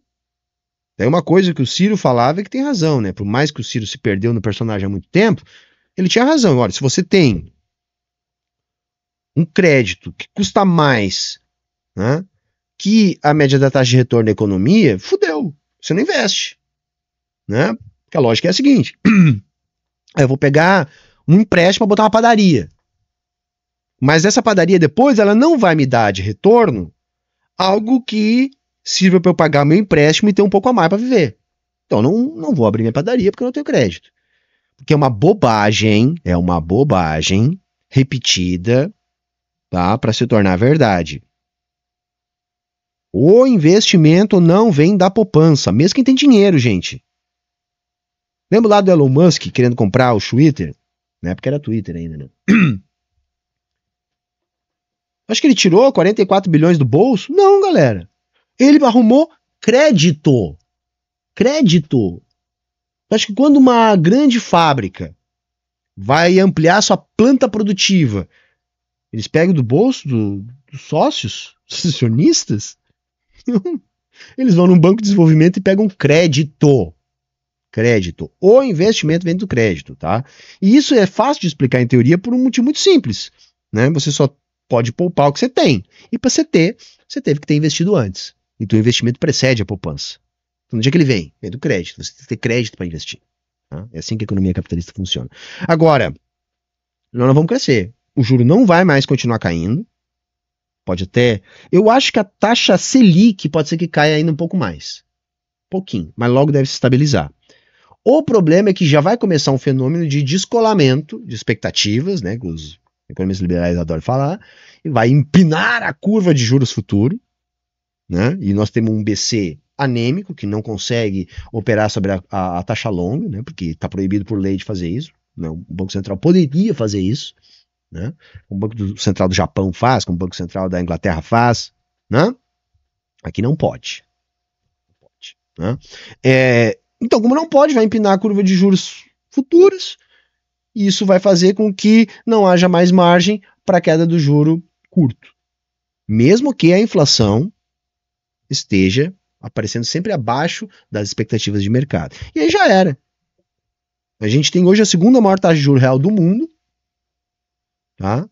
Daí uma coisa que o Ciro falava é que tem razão, né? Por mais que o Ciro se perdeu no personagem há muito tempo, ele tinha razão. Olha, se você tem um crédito que custa mais né, que a média da taxa de retorno da economia, fudeu. Você não investe. Né? Porque a lógica é a seguinte: [CLEARS THROAT] eu vou pegar um empréstimo para botar uma padaria. Mas essa padaria depois ela não vai me dar de retorno algo que sirva para eu pagar meu empréstimo e ter um pouco a mais para viver. Então não, não vou abrir minha padaria porque eu não tenho crédito. Porque é uma bobagem, é uma bobagem repetida, tá? Para se tornar verdade. O investimento não vem da poupança, mesmo quem tem dinheiro, gente. Lembra lá do Elon Musk querendo comprar o Twitter? Na época era Twitter ainda, né? [CLEARS THROAT] Acho que ele tirou 44 bilhões do bolso? Não, galera. Ele arrumou crédito. Crédito. Acho que quando uma grande fábrica vai ampliar sua planta produtiva, eles pegam do bolso do, dos sócios, [LAUGHS] dos acionistas? [LAUGHS] Eles vão num banco de desenvolvimento e pegam crédito. Crédito. O investimento vem do crédito, tá? E isso é fácil de explicar em teoria por um motivo muito simples. Né? Você só pode poupar o que você tem. E para você ter, você teve que ter investido antes. Então o investimento precede a poupança. Então, onde é que ele vem? Vem do crédito. Você tem que ter crédito para investir. Tá? É assim que a economia capitalista funciona. Agora, nós não vamos crescer. O juro não vai mais continuar caindo. Pode até. Eu acho que a taxa Selic pode ser que caia ainda um pouco mais. Um pouquinho, mas logo deve se estabilizar. O problema é que já vai começar um fenômeno de descolamento de expectativas, né, que os economistas liberais adoram falar, e vai empinar a curva de juros futuro, né? E nós temos um BC anêmico que não consegue operar sobre a, a, a taxa longa, né? Porque está proibido por lei de fazer isso. Né? O Banco Central poderia fazer isso, né? o Banco Central do Japão faz, como o Banco Central da Inglaterra faz, né? Aqui não pode. Não pode né? é, então, como não pode, vai empinar a curva de juros futuros E isso vai fazer com que não haja mais margem para queda do juro curto. Mesmo que a inflação esteja aparecendo sempre abaixo das expectativas de mercado. E aí já era. A gente tem hoje a segunda maior taxa de juro real do mundo, tá?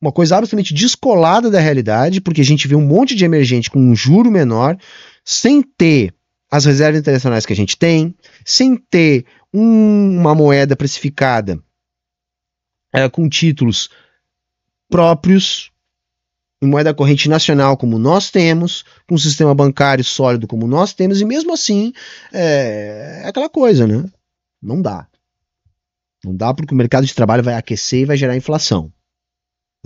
Uma coisa absolutamente descolada da realidade, porque a gente vê um monte de emergente com um juro menor, sem ter as reservas internacionais que a gente tem, sem ter um, uma moeda precificada é, com títulos próprios, em moeda corrente nacional como nós temos, com um sistema bancário sólido como nós temos, e mesmo assim é, é aquela coisa, né? Não dá. Não dá porque o mercado de trabalho vai aquecer e vai gerar inflação.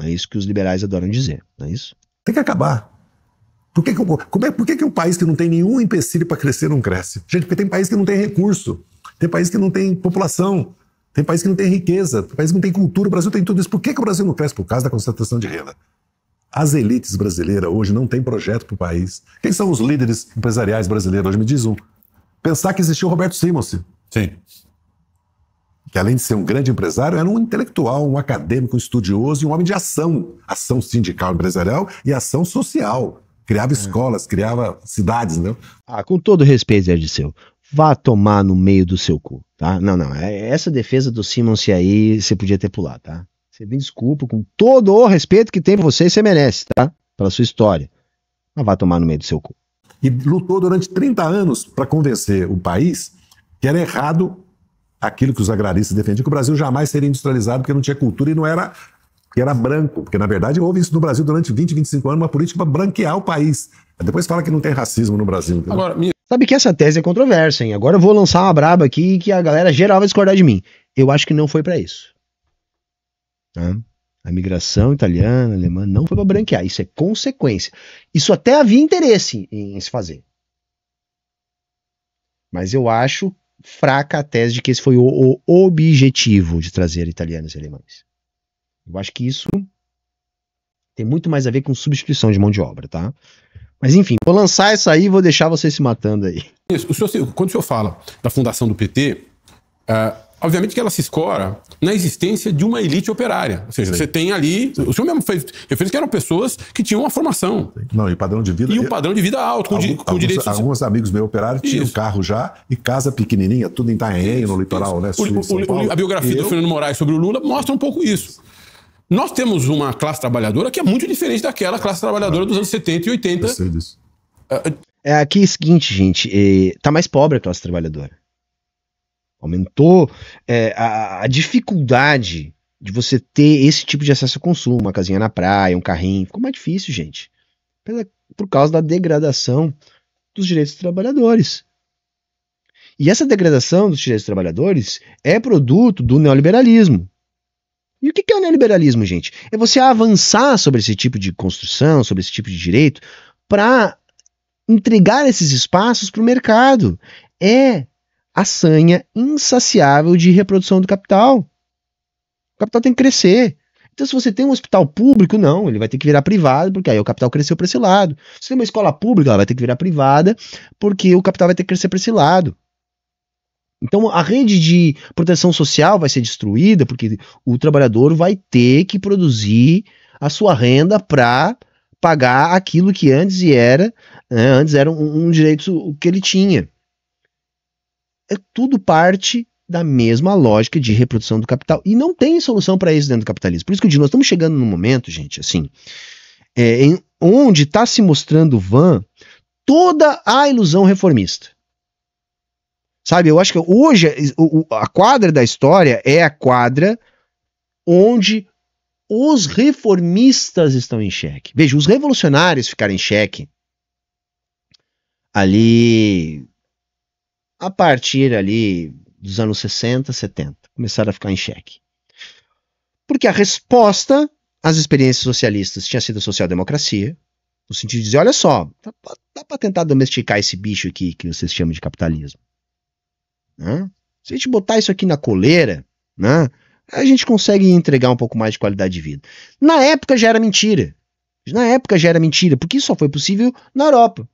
é isso que os liberais adoram dizer, não é isso? Tem que acabar. Por que, que, como é, por que, que um país que não tem nenhum empecilho para crescer não cresce? Gente, porque tem país que não tem recurso, tem país que não tem população, tem país que não tem riqueza, tem país que não tem cultura. O Brasil tem tudo isso. Por que, que o Brasil não cresce? Por causa da concentração de renda. As elites brasileiras hoje não têm projeto para o país. Quem são os líderes empresariais brasileiros? Hoje me diz um. Pensar que existiu o Roberto Simons. Sim. Que além de ser um grande empresário, era um intelectual, um acadêmico, um estudioso e um homem de ação. Ação sindical empresarial e ação social. Criava é. escolas, criava cidades, né? Ah, com todo respeito, seu. vá tomar no meio do seu cu, tá? Não, não, é, essa defesa do Simons aí você podia ter pulado, tá? Você me desculpa, com todo o respeito que tem por você, você merece, tá? Pela sua história. Mas vá tomar no meio do seu cu. E lutou durante 30 anos para convencer o país que era errado aquilo que os agraristas defendiam, que o Brasil jamais seria industrializado porque não tinha cultura e não era que era branco, porque na verdade houve isso no Brasil durante 20, 25 anos, uma política para branquear o país. Depois fala que não tem racismo no Brasil. Agora, sabe que essa tese é controversa, hein? Agora eu vou lançar uma braba aqui que a galera geral vai discordar de mim. Eu acho que não foi para isso. Né? A migração italiana, alemã, não foi para branquear. Isso é consequência. Isso até havia interesse em, em se fazer. Mas eu acho fraca a tese de que esse foi o, o, objetivo de trazer italianos e alemães. Eu acho que isso tem muito mais a ver com substituição de mão de obra, tá? Mas enfim, vou lançar essa aí e vou deixar vocês se matando aí. Isso, o senhor, quando o senhor fala da fundação do PT, uh, ah, obviamente que ela se escora na existência de uma elite operária. Ou seja, Sim. você tem ali. O senhor mesmo fez referência que eram pessoas que tinham uma formação. Não, e padrão de vida. E um padrão de vida alto, com, com alguns, direitos. Alguns amigos meus operários tinham carro já e casa pequenininha, tudo em Itanhaém, no litoral, né, isso. né? O, Sul, o, a biografia eu... do Fernando Moraes sobre o Lula mostra um pouco isso. Nós temos uma classe trabalhadora que é muito diferente daquela classe trabalhadora dos anos 70 e 80. Eu sei disso. Ah, ah, é aqui é o seguinte, gente, eh, tá mais pobre a classe trabalhadora aumentou é, a, a, dificuldade de você ter esse tipo de acesso ao consumo, uma casinha na praia, um carrinho, ficou mais difícil, gente, pela, por causa da degradação dos direitos dos trabalhadores. E essa degradação dos direitos dos trabalhadores é produto do neoliberalismo. E o que é o neoliberalismo, gente? É você avançar sobre esse tipo de construção, sobre esse tipo de direito, para entregar esses espaços para o mercado. É a sanha insaciável de reprodução do capital. O capital tem que crescer. Então, se você tem um hospital público, não, ele vai ter que virar privado, porque aí o capital cresceu para esse lado. Se tem uma escola pública, ela vai ter que virar privada, porque o capital vai ter que crescer para esse lado. Então, a rede de proteção social vai ser destruída, porque o trabalhador vai ter que produzir a sua renda para pagar aquilo que antes era, né, antes era um, um direito que ele tinha é tudo parte da mesma lógica de reprodução do capital. E não tem solução para isso dentro do capitalismo. Por isso que eu digo, nós estamos chegando num momento, gente, assim, é, em, onde está se mostrando van toda a ilusão reformista. Sabe, eu acho que hoje a quadra da história é a quadra onde os reformistas estão em xeque. Veja, os revolucionários ficaram em xeque ali a partir ali dos anos 60, 70, começaram a ficar em xeque. Porque a resposta às experiências socialistas tinha sido a social-democracia, no sentido de dizer, olha só, dá para tentar domesticar esse bicho aqui que vocês chamam de capitalismo. Né? Se a gente botar isso aqui na coleira, né, a gente consegue entregar um pouco mais de qualidade de vida. Na época já era mentira. Na época já era mentira, porque isso só foi possível na Europa.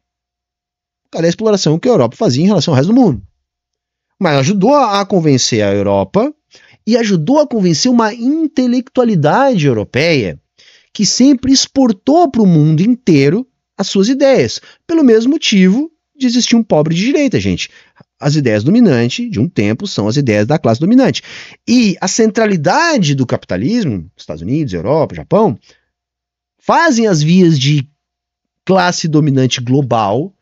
Cadê a exploração que a Europa fazia em relação ao resto do mundo? Mas ajudou a convencer a Europa e ajudou a convencer uma intelectualidade europeia que sempre exportou para o mundo inteiro as suas ideias, pelo mesmo motivo de existir um pobre de direita, gente. As ideias dominantes de um tempo são as ideias da classe dominante. E a centralidade do capitalismo, Estados Unidos, Europa, Japão, fazem as vias de classe dominante global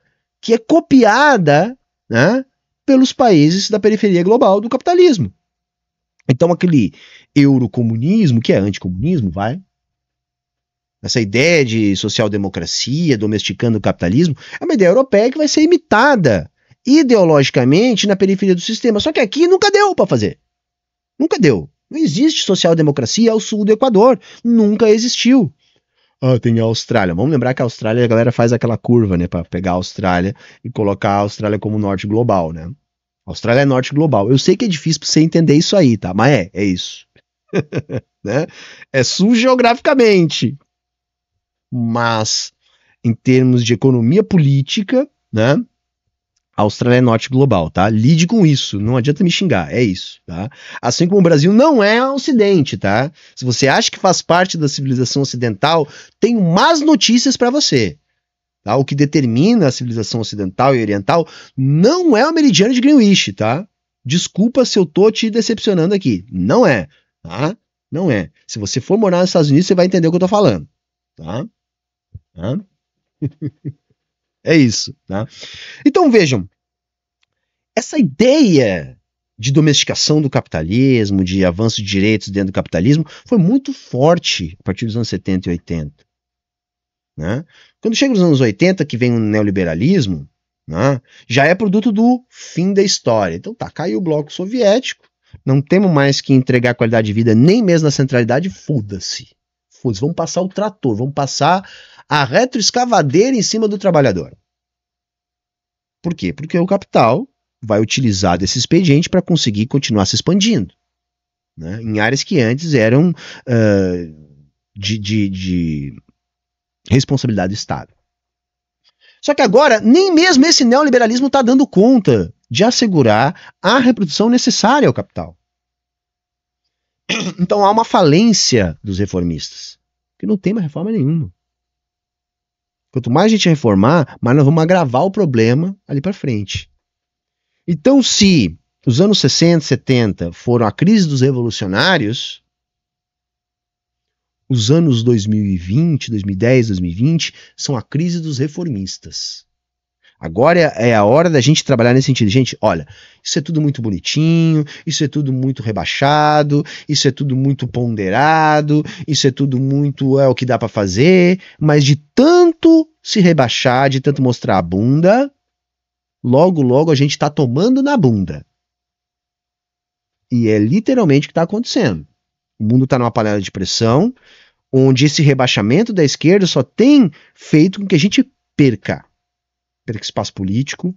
que é copiada né, pelos países da periferia global do capitalismo. Então, aquele eurocomunismo, que é anticomunismo, vai. Essa ideia de social-democracia, domesticando o capitalismo, é uma ideia europeia que vai ser imitada ideologicamente na periferia do sistema. Só que aqui nunca deu para fazer. Nunca deu. Não existe social-democracia ao sul do Equador. Nunca existiu. Ah, tem a Austrália. Vamos lembrar que a Austrália, a galera faz aquela curva, né, para pegar a Austrália e colocar a Austrália como norte global, né? A Austrália é norte global. Eu sei que é difícil pra você entender isso aí, tá? Mas é, é isso. [LAUGHS] né? É sul geograficamente. Mas, em termos de economia política, né? Austrália é norte global, tá? Lide com isso, não adianta me xingar, é isso, tá? Assim como o Brasil não é ocidente, tá? Se você acha que faz parte da civilização ocidental, tenho más notícias para você. Tá? O que determina a civilização ocidental e oriental não é o meridiano de Greenwich, tá? Desculpa se eu tô te decepcionando aqui. Não é, tá? Não é. Se você for morar nos Estados Unidos, você vai entender o que eu tô falando, tá? Tá? [LAUGHS] É isso. Tá? Então vejam, essa ideia de domesticação do capitalismo, de avanço de direitos dentro do capitalismo, foi muito forte a partir dos anos 70 e 80. Né? Quando chega nos anos 80, que vem o neoliberalismo, né? já é produto do fim da história. Então tá, caiu o bloco soviético, não temos mais que entregar qualidade de vida nem mesmo na centralidade, foda-se. Foda-se, vamos passar o trator, vamos passar a retroescavadeira em cima do trabalhador. Por quê? Porque o capital vai utilizar desse expediente para conseguir continuar se expandindo. Né? Em áreas que antes eram uh, de, de, de responsabilidade do Estado. Só que agora, nem mesmo esse neoliberalismo está dando conta de assegurar a reprodução necessária ao capital. Então há uma falência dos reformistas, que não tem uma reforma nenhuma. Quanto mais a gente reformar, mais nós vamos agravar o problema ali para frente. Então, se os anos 60, 70 foram a crise dos revolucionários, os anos 2020, 2010, 2020 são a crise dos reformistas. Agora é, é, a hora da gente trabalhar nesse sentido. Gente, olha, isso é tudo muito bonitinho, isso é tudo muito rebaixado, isso é tudo muito ponderado, isso é tudo muito é o que dá para fazer, mas de tanto se rebaixar, de tanto mostrar a bunda, logo logo a gente está tomando na bunda. E é literalmente o que está acontecendo. O mundo está numa panela de pressão, onde esse rebaixamento da esquerda só tem feito com que a gente perca perca espaço político,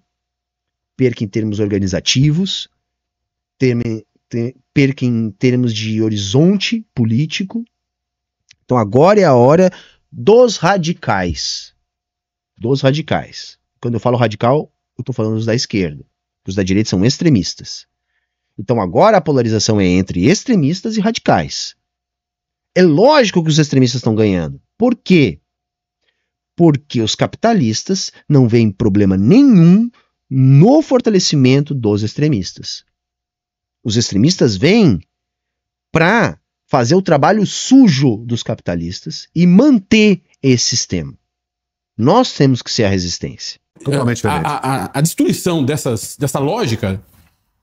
perca em termos organizativos, teme, perca em termos de horizonte político. Então agora é a hora dos radicais. Dos radicais. Quando eu falo radical, eu estou falando dos da esquerda. Os da direita são extremistas. Então agora a polarização é entre extremistas e radicais. É lógico que os extremistas estão ganhando. Por quê? porque os capitalistas não veem problema nenhum no fortalecimento dos extremistas. Os extremistas vêm para fazer o trabalho sujo dos capitalistas e manter esse sistema. Nós temos que ser a resistência. Totalmente a, a, a, a destruição dessas, dessa lógica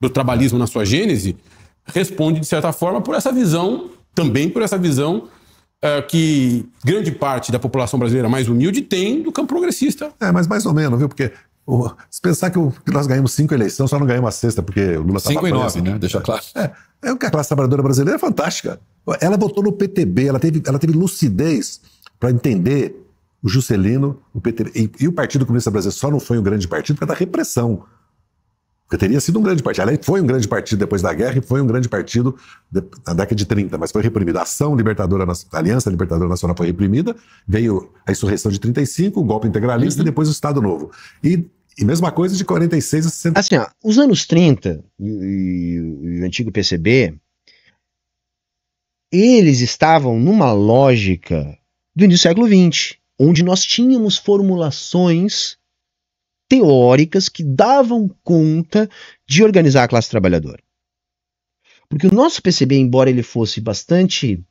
do trabalhismo na sua gênese responde, de certa forma, por essa visão, também por essa visão é, que grande parte da população brasileira mais humilde tem do campo progressista. É, mas mais ou menos, viu? Porque o, se pensar que, o, que, nós ganhamos cinco eleições, só não ganhamos a sexta, porque o Lula estava tá Cinco e nove, né? Deixa claro. É, é o que a classe trabalhadora brasileira é fantástica. Ela votou no PTB, ela teve, ela teve lucidez para entender o Juscelino, o PTB. E, e, o Partido Comunista Brasileiro só não foi um grande partido por causa da repressão. Porque teria sido um grande partido. Ela foi um grande partido depois da guerra e foi um grande partido na década de 30, mas foi reprimida. A ação libertadora, a Aliança Libertadora Nacional foi reprimida, veio a insurreição de 35, o golpe integralista uhum. e depois o Estado Novo. E, e, mesma coisa de 46 a 60. Assim, ó, os anos 30 e, e, e o antigo PCB, eles estavam numa lógica do início do século XX, onde nós tínhamos formulações teóricas que davam conta de organizar a classe trabalhadora. Porque o nosso PCB, embora ele fosse bastante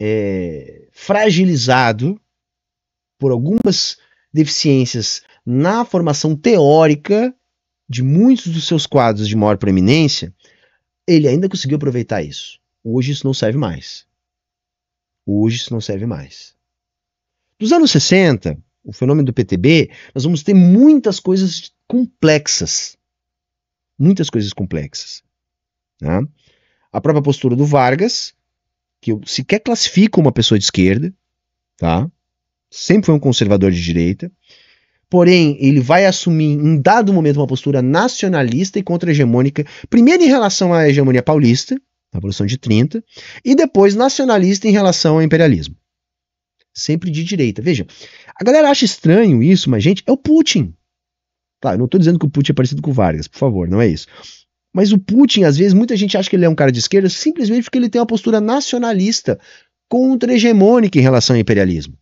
é, fragilizado por algumas deficiências na formação teórica de muitos dos seus quadros de maior proeminência, ele ainda conseguiu aproveitar isso. Hoje isso não serve mais. Hoje isso não serve mais. Dos anos 60, o fenômeno do PTB, nós vamos ter muitas coisas complexas. Muitas coisas complexas. Né? A própria postura do Vargas, que eu sequer classifico uma pessoa de esquerda, tá? sempre foi um conservador de direita, porém ele vai assumir em dado momento uma postura nacionalista e contra-hegemônica, primeiro em relação à hegemonia paulista, na Revolução de 30, e depois nacionalista em relação ao imperialismo sempre de direita. Veja, a galera acha estranho isso, mas, gente, é o Putin. Tá, eu não estou dizendo que o Putin é parecido com o Vargas, por favor, não é isso. Mas o Putin, às vezes, muita gente acha que ele é um cara de esquerda simplesmente porque ele tem uma postura nacionalista contra-hegemônica em relação ao imperialismo.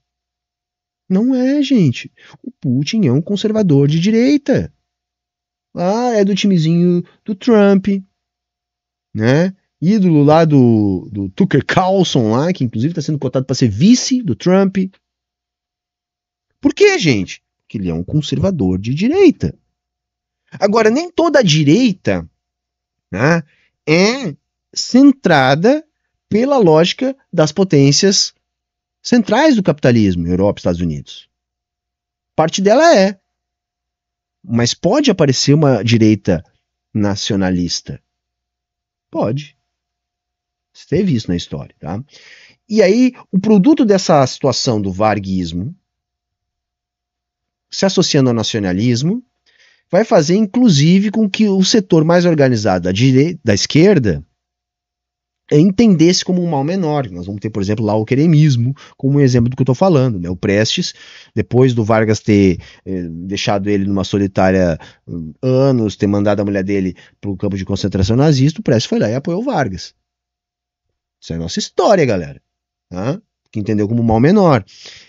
Não é, gente. O Putin é um conservador de direita. Ah, é do timezinho do Trump, né? ídolo lá do, do Tucker Carlson lá, que inclusive está sendo cotado para ser vice do Trump. Por quê, gente? Porque ele é um conservador de direita. Agora, nem toda a direita né, é centrada pela lógica das potências centrais do capitalismo, Europa e Estados Unidos. Parte dela é. Mas pode aparecer uma direita nacionalista? Pode. Teve isso na história, tá? E aí, o produto dessa situação do varguismo, se associando ao nacionalismo, vai fazer inclusive com que o setor mais organizado da, direita, da esquerda entendesse como um mal menor. Nós vamos ter, por exemplo, lá o queremismo, como um exemplo do que eu estou falando. Né? O Prestes, depois do Vargas ter eh, deixado ele numa solitária hum, anos, ter mandado a mulher dele para o campo de concentração nazista, o Prestes foi lá e apoiou o Vargas. Isso é nossa história, galera. Tá? Que entendeu como mal menor.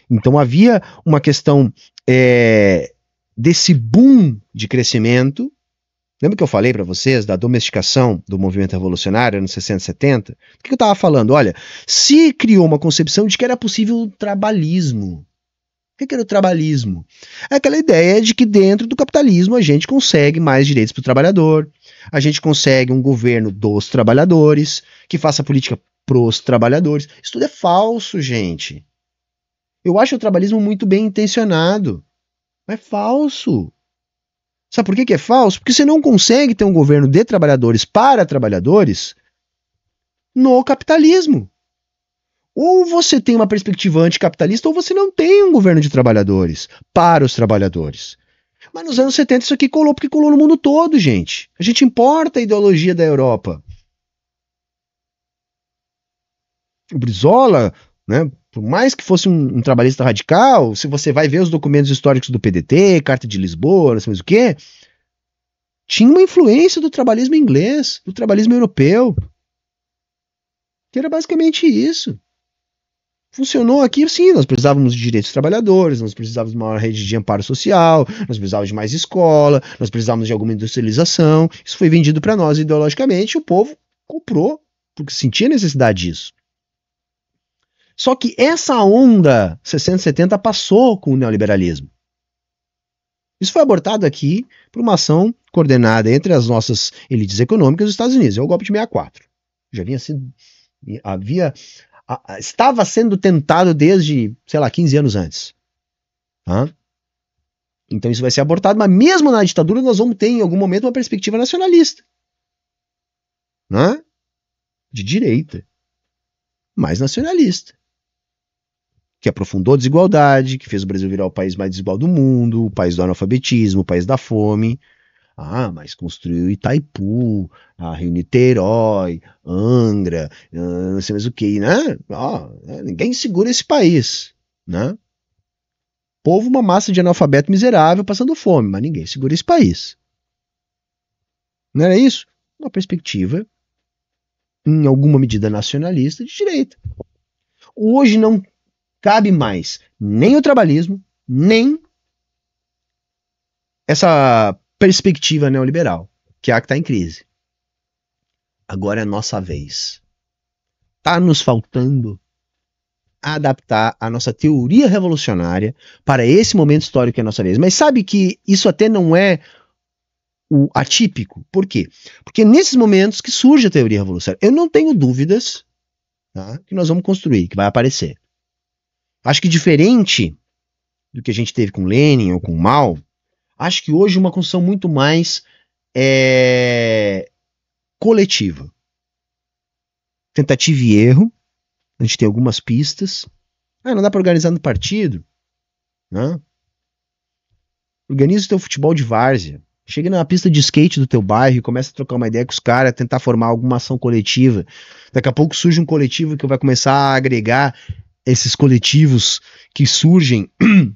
Então havia uma questão é, desse boom de crescimento. Lembra que eu falei para vocês da domesticação do movimento revolucionário nos 60, 70? O que eu estava falando? Olha, se criou uma concepção de que era possível o trabalhismo. O que era o trabalhismo? É aquela ideia de que dentro do capitalismo a gente consegue mais direitos para o trabalhador, a gente consegue um governo dos trabalhadores, que faça política para os trabalhadores. Isso tudo é falso, gente. Eu acho o trabalhismo muito bem intencionado. Mas é falso. Sabe por que, que é falso? Porque você não consegue ter um governo de trabalhadores para trabalhadores no capitalismo. Ou você tem uma perspectiva anticapitalista, ou você não tem um governo de trabalhadores para os trabalhadores. Mas nos anos 70 isso aqui colou porque colou no mundo todo, gente. A gente importa a ideologia da Europa. o Brizola, né, por mais que fosse um, um, trabalhista radical, se você vai ver os documentos históricos do PDT, Carta de Lisboa, não sei mais o quê, tinha uma influência do trabalhismo inglês, do trabalhismo europeu. Que era basicamente isso. Funcionou aqui, sim, nós precisávamos de direitos dos trabalhadores, nós precisávamos de uma rede de amparo social, nós precisávamos de mais escola, nós precisávamos de alguma industrialização. Isso foi vendido para nós ideologicamente, o povo comprou, porque sentia necessidade disso. Só que essa onda 60-70 passou com o neoliberalismo. Isso foi abortado aqui por uma ação coordenada entre as nossas elites econômicas dos Estados Unidos. É o golpe de 64. Já vinha sido. Havia, estava sendo tentado desde, sei lá, 15 anos antes. Tá? Então isso vai ser abortado, mas mesmo na ditadura nós vamos ter em algum momento uma perspectiva nacionalista. Né? De direita. Mais nacionalista que aprofundou a desigualdade, que fez o Brasil virar o país mais desigual do mundo, o país do analfabetismo, o país da fome. Ah, mas construiu Itaipu, ah, Rio Niterói, Angra, ah, não sei mais o que, né? Ó, oh, ninguém segura esse país, né? Povo, uma massa de analfabeto miserável passando fome, mas ninguém segura esse país. Não era isso? Uma perspectiva, em alguma medida nacionalista, de direita. Hoje não cabe mais nem o trabalhismo, nem essa perspectiva neoliberal, que é a que está em crise. Agora é nossa vez. Está nos faltando adaptar a nossa teoria revolucionária para esse momento histórico que é a nossa vez. Mas sabe que isso até não é o atípico. Por quê? Porque nesses momentos que surge a teoria revolucionária, eu não tenho dúvidas tá, que nós vamos construir, que vai aparecer. Acho que diferente do que a gente teve com Lenin ou com Mao, acho que hoje uma construção muito mais é, coletiva. Tentativa e erro. A gente tem algumas pistas. Ah, não dá para organizar no partido? Né? Organiza o teu futebol de várzea. Chega na pista de skate do teu bairro e começa a trocar uma ideia com os caras, tentar formar alguma ação coletiva. Daqui a pouco surge um coletivo que vai começar a agregar esses coletivos que surgem [CLEARS THROAT]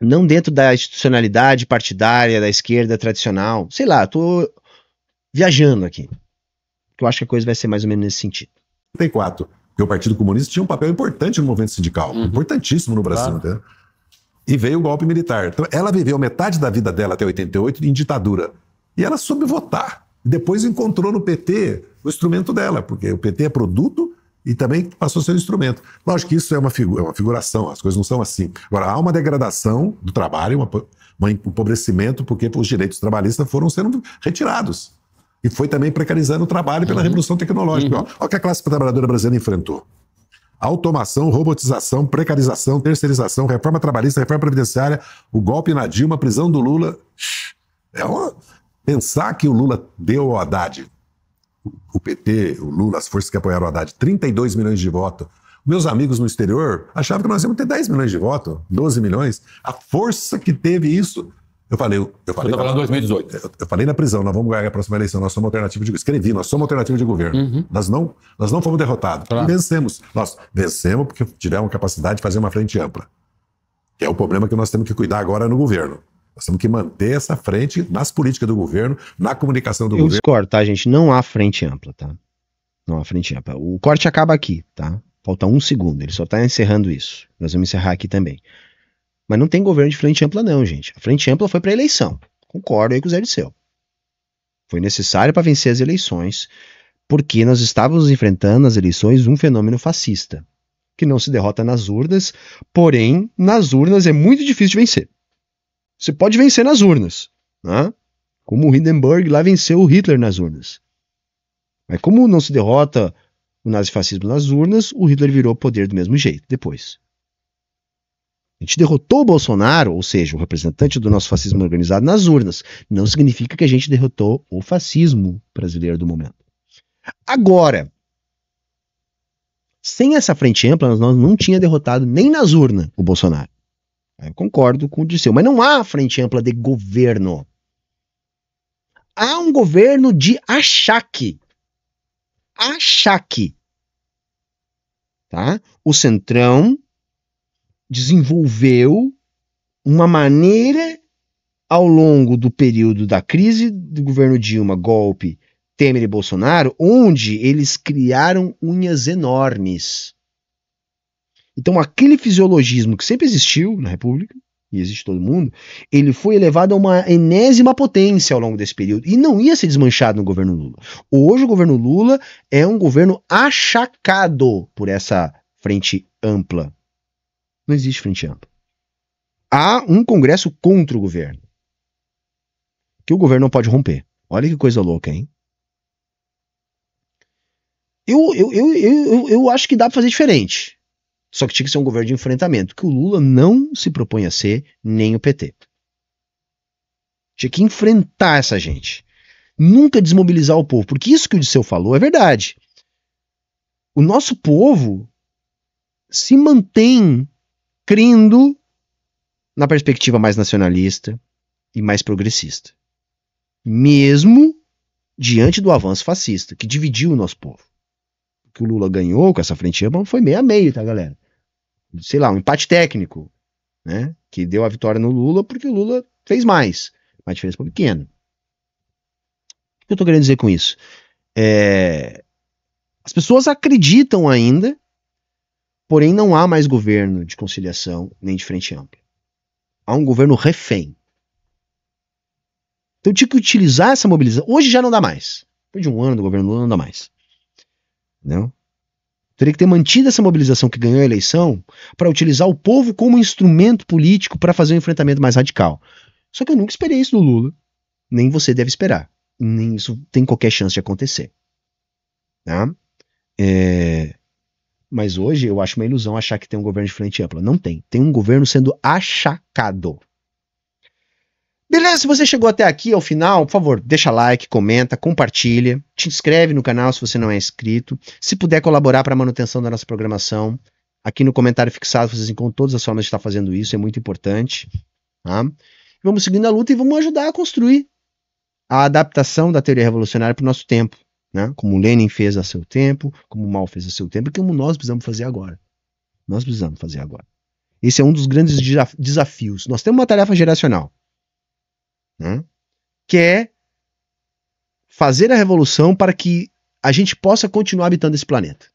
não dentro da institucionalidade partidária da esquerda tradicional, sei lá, tô viajando aqui. Eu acho que a coisa vai ser mais ou menos nesse sentido. 34. Porque o Partido Comunista tinha um papel importante no movimento sindical, uhum. importantíssimo no Brasil, claro. né? E veio o golpe militar. Então, ela viveu metade da vida dela até 88 em ditadura. E ela soube votar. Depois encontrou no PT o instrumento dela, porque o PT é produto e também passou a ser um instrumento. Lógico que isso é uma, figu é uma figuração, as coisas não são assim. Agora, há uma degradação do trabalho, uma, um empobrecimento, porque os direitos trabalhistas foram sendo retirados. E foi também precarizando o trabalho pela uhum. Revolução Tecnológica. Uhum. Olha, o que a classe trabalhadora brasileira enfrentou. Automação, robotização, precarização, terceirização, reforma trabalhista, reforma previdenciária, o golpe na Dilma, prisão do Lula. É uma... Pensar que o Lula deu ao Haddad o PT, o Lula, as forças que apoiaram o Haddad, 32 milhões de votos. Meus amigos no exterior achavam que nós íamos ter 10 milhões de votos, 12 milhões. A força que teve isso. Eu falei. Eu falei. Tá falando 2018. Eu, eu, falei na prisão, nós vamos ganhar a próxima eleição, nós somos alternativa de Escrevi, nós somos alternativa de governo. Uhum. Nós, não, nós não fomos derrotados. Claro. Vencemos. Nós vencemos porque tivemos capacidade de fazer uma frente ampla. Que é o problema que nós temos que cuidar agora no governo. Nós temos que manter essa frente nas políticas do governo, na comunicação do Eu governo. Eu discordo, tá, gente? Não há frente ampla, tá? Não há frente ampla. O corte acaba aqui, tá? Falta um segundo, ele só tá encerrando isso. Nós vamos encerrar aqui também. Mas não tem governo de frente ampla, não, gente. A frente ampla foi para eleição. Concordo aí com o Zé Disseu. Foi necessário para vencer as eleições, porque nós estávamos enfrentando nas eleições um fenômeno fascista, que não se derrota nas urnas, porém, nas urnas é muito difícil de vencer. Você pode vencer nas urnas, né? como o Hindenburg lá venceu o Hitler nas urnas. Mas como não se derrota o nazifascismo nas urnas, o Hitler virou poder do mesmo jeito depois. A gente derrotou o Bolsonaro, ou seja, o representante do nosso fascismo organizado, nas urnas. Não significa que a gente derrotou o fascismo brasileiro do momento. Agora, sem essa frente ampla, nós não tínhamos derrotado nem nas urnas o Bolsonaro. Eu é, concordo com o Disseu, mas não há frente ampla de governo. Há um governo de achaque. Achaque. Tá? O Centrão desenvolveu uma maneira ao longo do período da crise do governo Dilma, golpe Temer e Bolsonaro, onde eles criaram unhas enormes então, aquele fisiologismo que sempre existiu na República, e existe todo mundo, ele foi elevado a uma enésima potência ao longo desse período e não ia ser desmanchado no governo Lula. Hoje o governo Lula é um governo achacado por essa frente ampla. Não existe frente ampla. Há um congresso contra o governo que o governo não pode romper. Olha que coisa louca, hein? Eu, eu, eu, eu, eu, eu acho que dá para fazer diferente. Só que tinha que ser um governo de enfrentamento, que o Lula não se propõe a ser, nem o PT. Tinha que enfrentar essa gente. Nunca desmobilizar o povo, porque isso que o Disseu falou é verdade. O nosso povo se mantém crendo na perspectiva mais nacionalista e mais progressista, mesmo diante do avanço fascista que dividiu o nosso povo que o Lula ganhou com essa frente ampla foi meio a meio, tá, galera? Sei lá, um empate técnico, né? Que deu a vitória no Lula porque o Lula fez mais. Uma diferença foi pequena. O que eu tô querendo dizer com isso? É... As pessoas acreditam ainda, porém não há mais governo de conciliação nem de frente ampla. Há um governo refém. Então eu tinha que utilizar essa mobilização. Hoje já não dá mais. Depois de um ano do governo Lula, não dá mais. Não? Né? Teria que ter mantido essa mobilização que ganhou a eleição para utilizar o povo como instrumento político para fazer um enfrentamento mais radical. Só que eu nunca esperei isso do Lula. Nem você deve esperar. Nem isso tem qualquer chance de acontecer. Tá? É... Mas hoje eu acho uma ilusão achar que tem um governo de frente ampla. Não tem. Tem um governo sendo achacado. Beleza? Se você chegou até aqui, ao final, por favor, deixa like, comenta, compartilha, te inscreve no canal se você não é inscrito. Se puder colaborar para a manutenção da nossa programação, aqui no comentário fixado vocês encontram todas as formas de estar tá fazendo isso, é muito importante. Tá? Vamos seguindo a luta e vamos ajudar a construir a adaptação da teoria revolucionária para o nosso tempo. Né? Como Lenin fez a seu tempo, como Mal fez a seu tempo, e como é nós precisamos fazer agora. Nós precisamos fazer agora. Esse é um dos grandes desafios. Nós temos uma tarefa geracional né, que é fazer a revolução para que a gente possa continuar habitando esse planeta.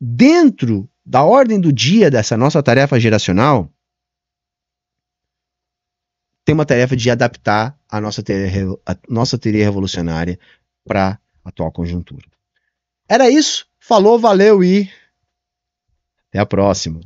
Dentro da ordem do dia dessa nossa tarefa geracional, tem uma tarefa de adaptar a nossa teoria, a nossa teoria revolucionária para a atual conjuntura. Era isso. Falou, valeu e até a próxima.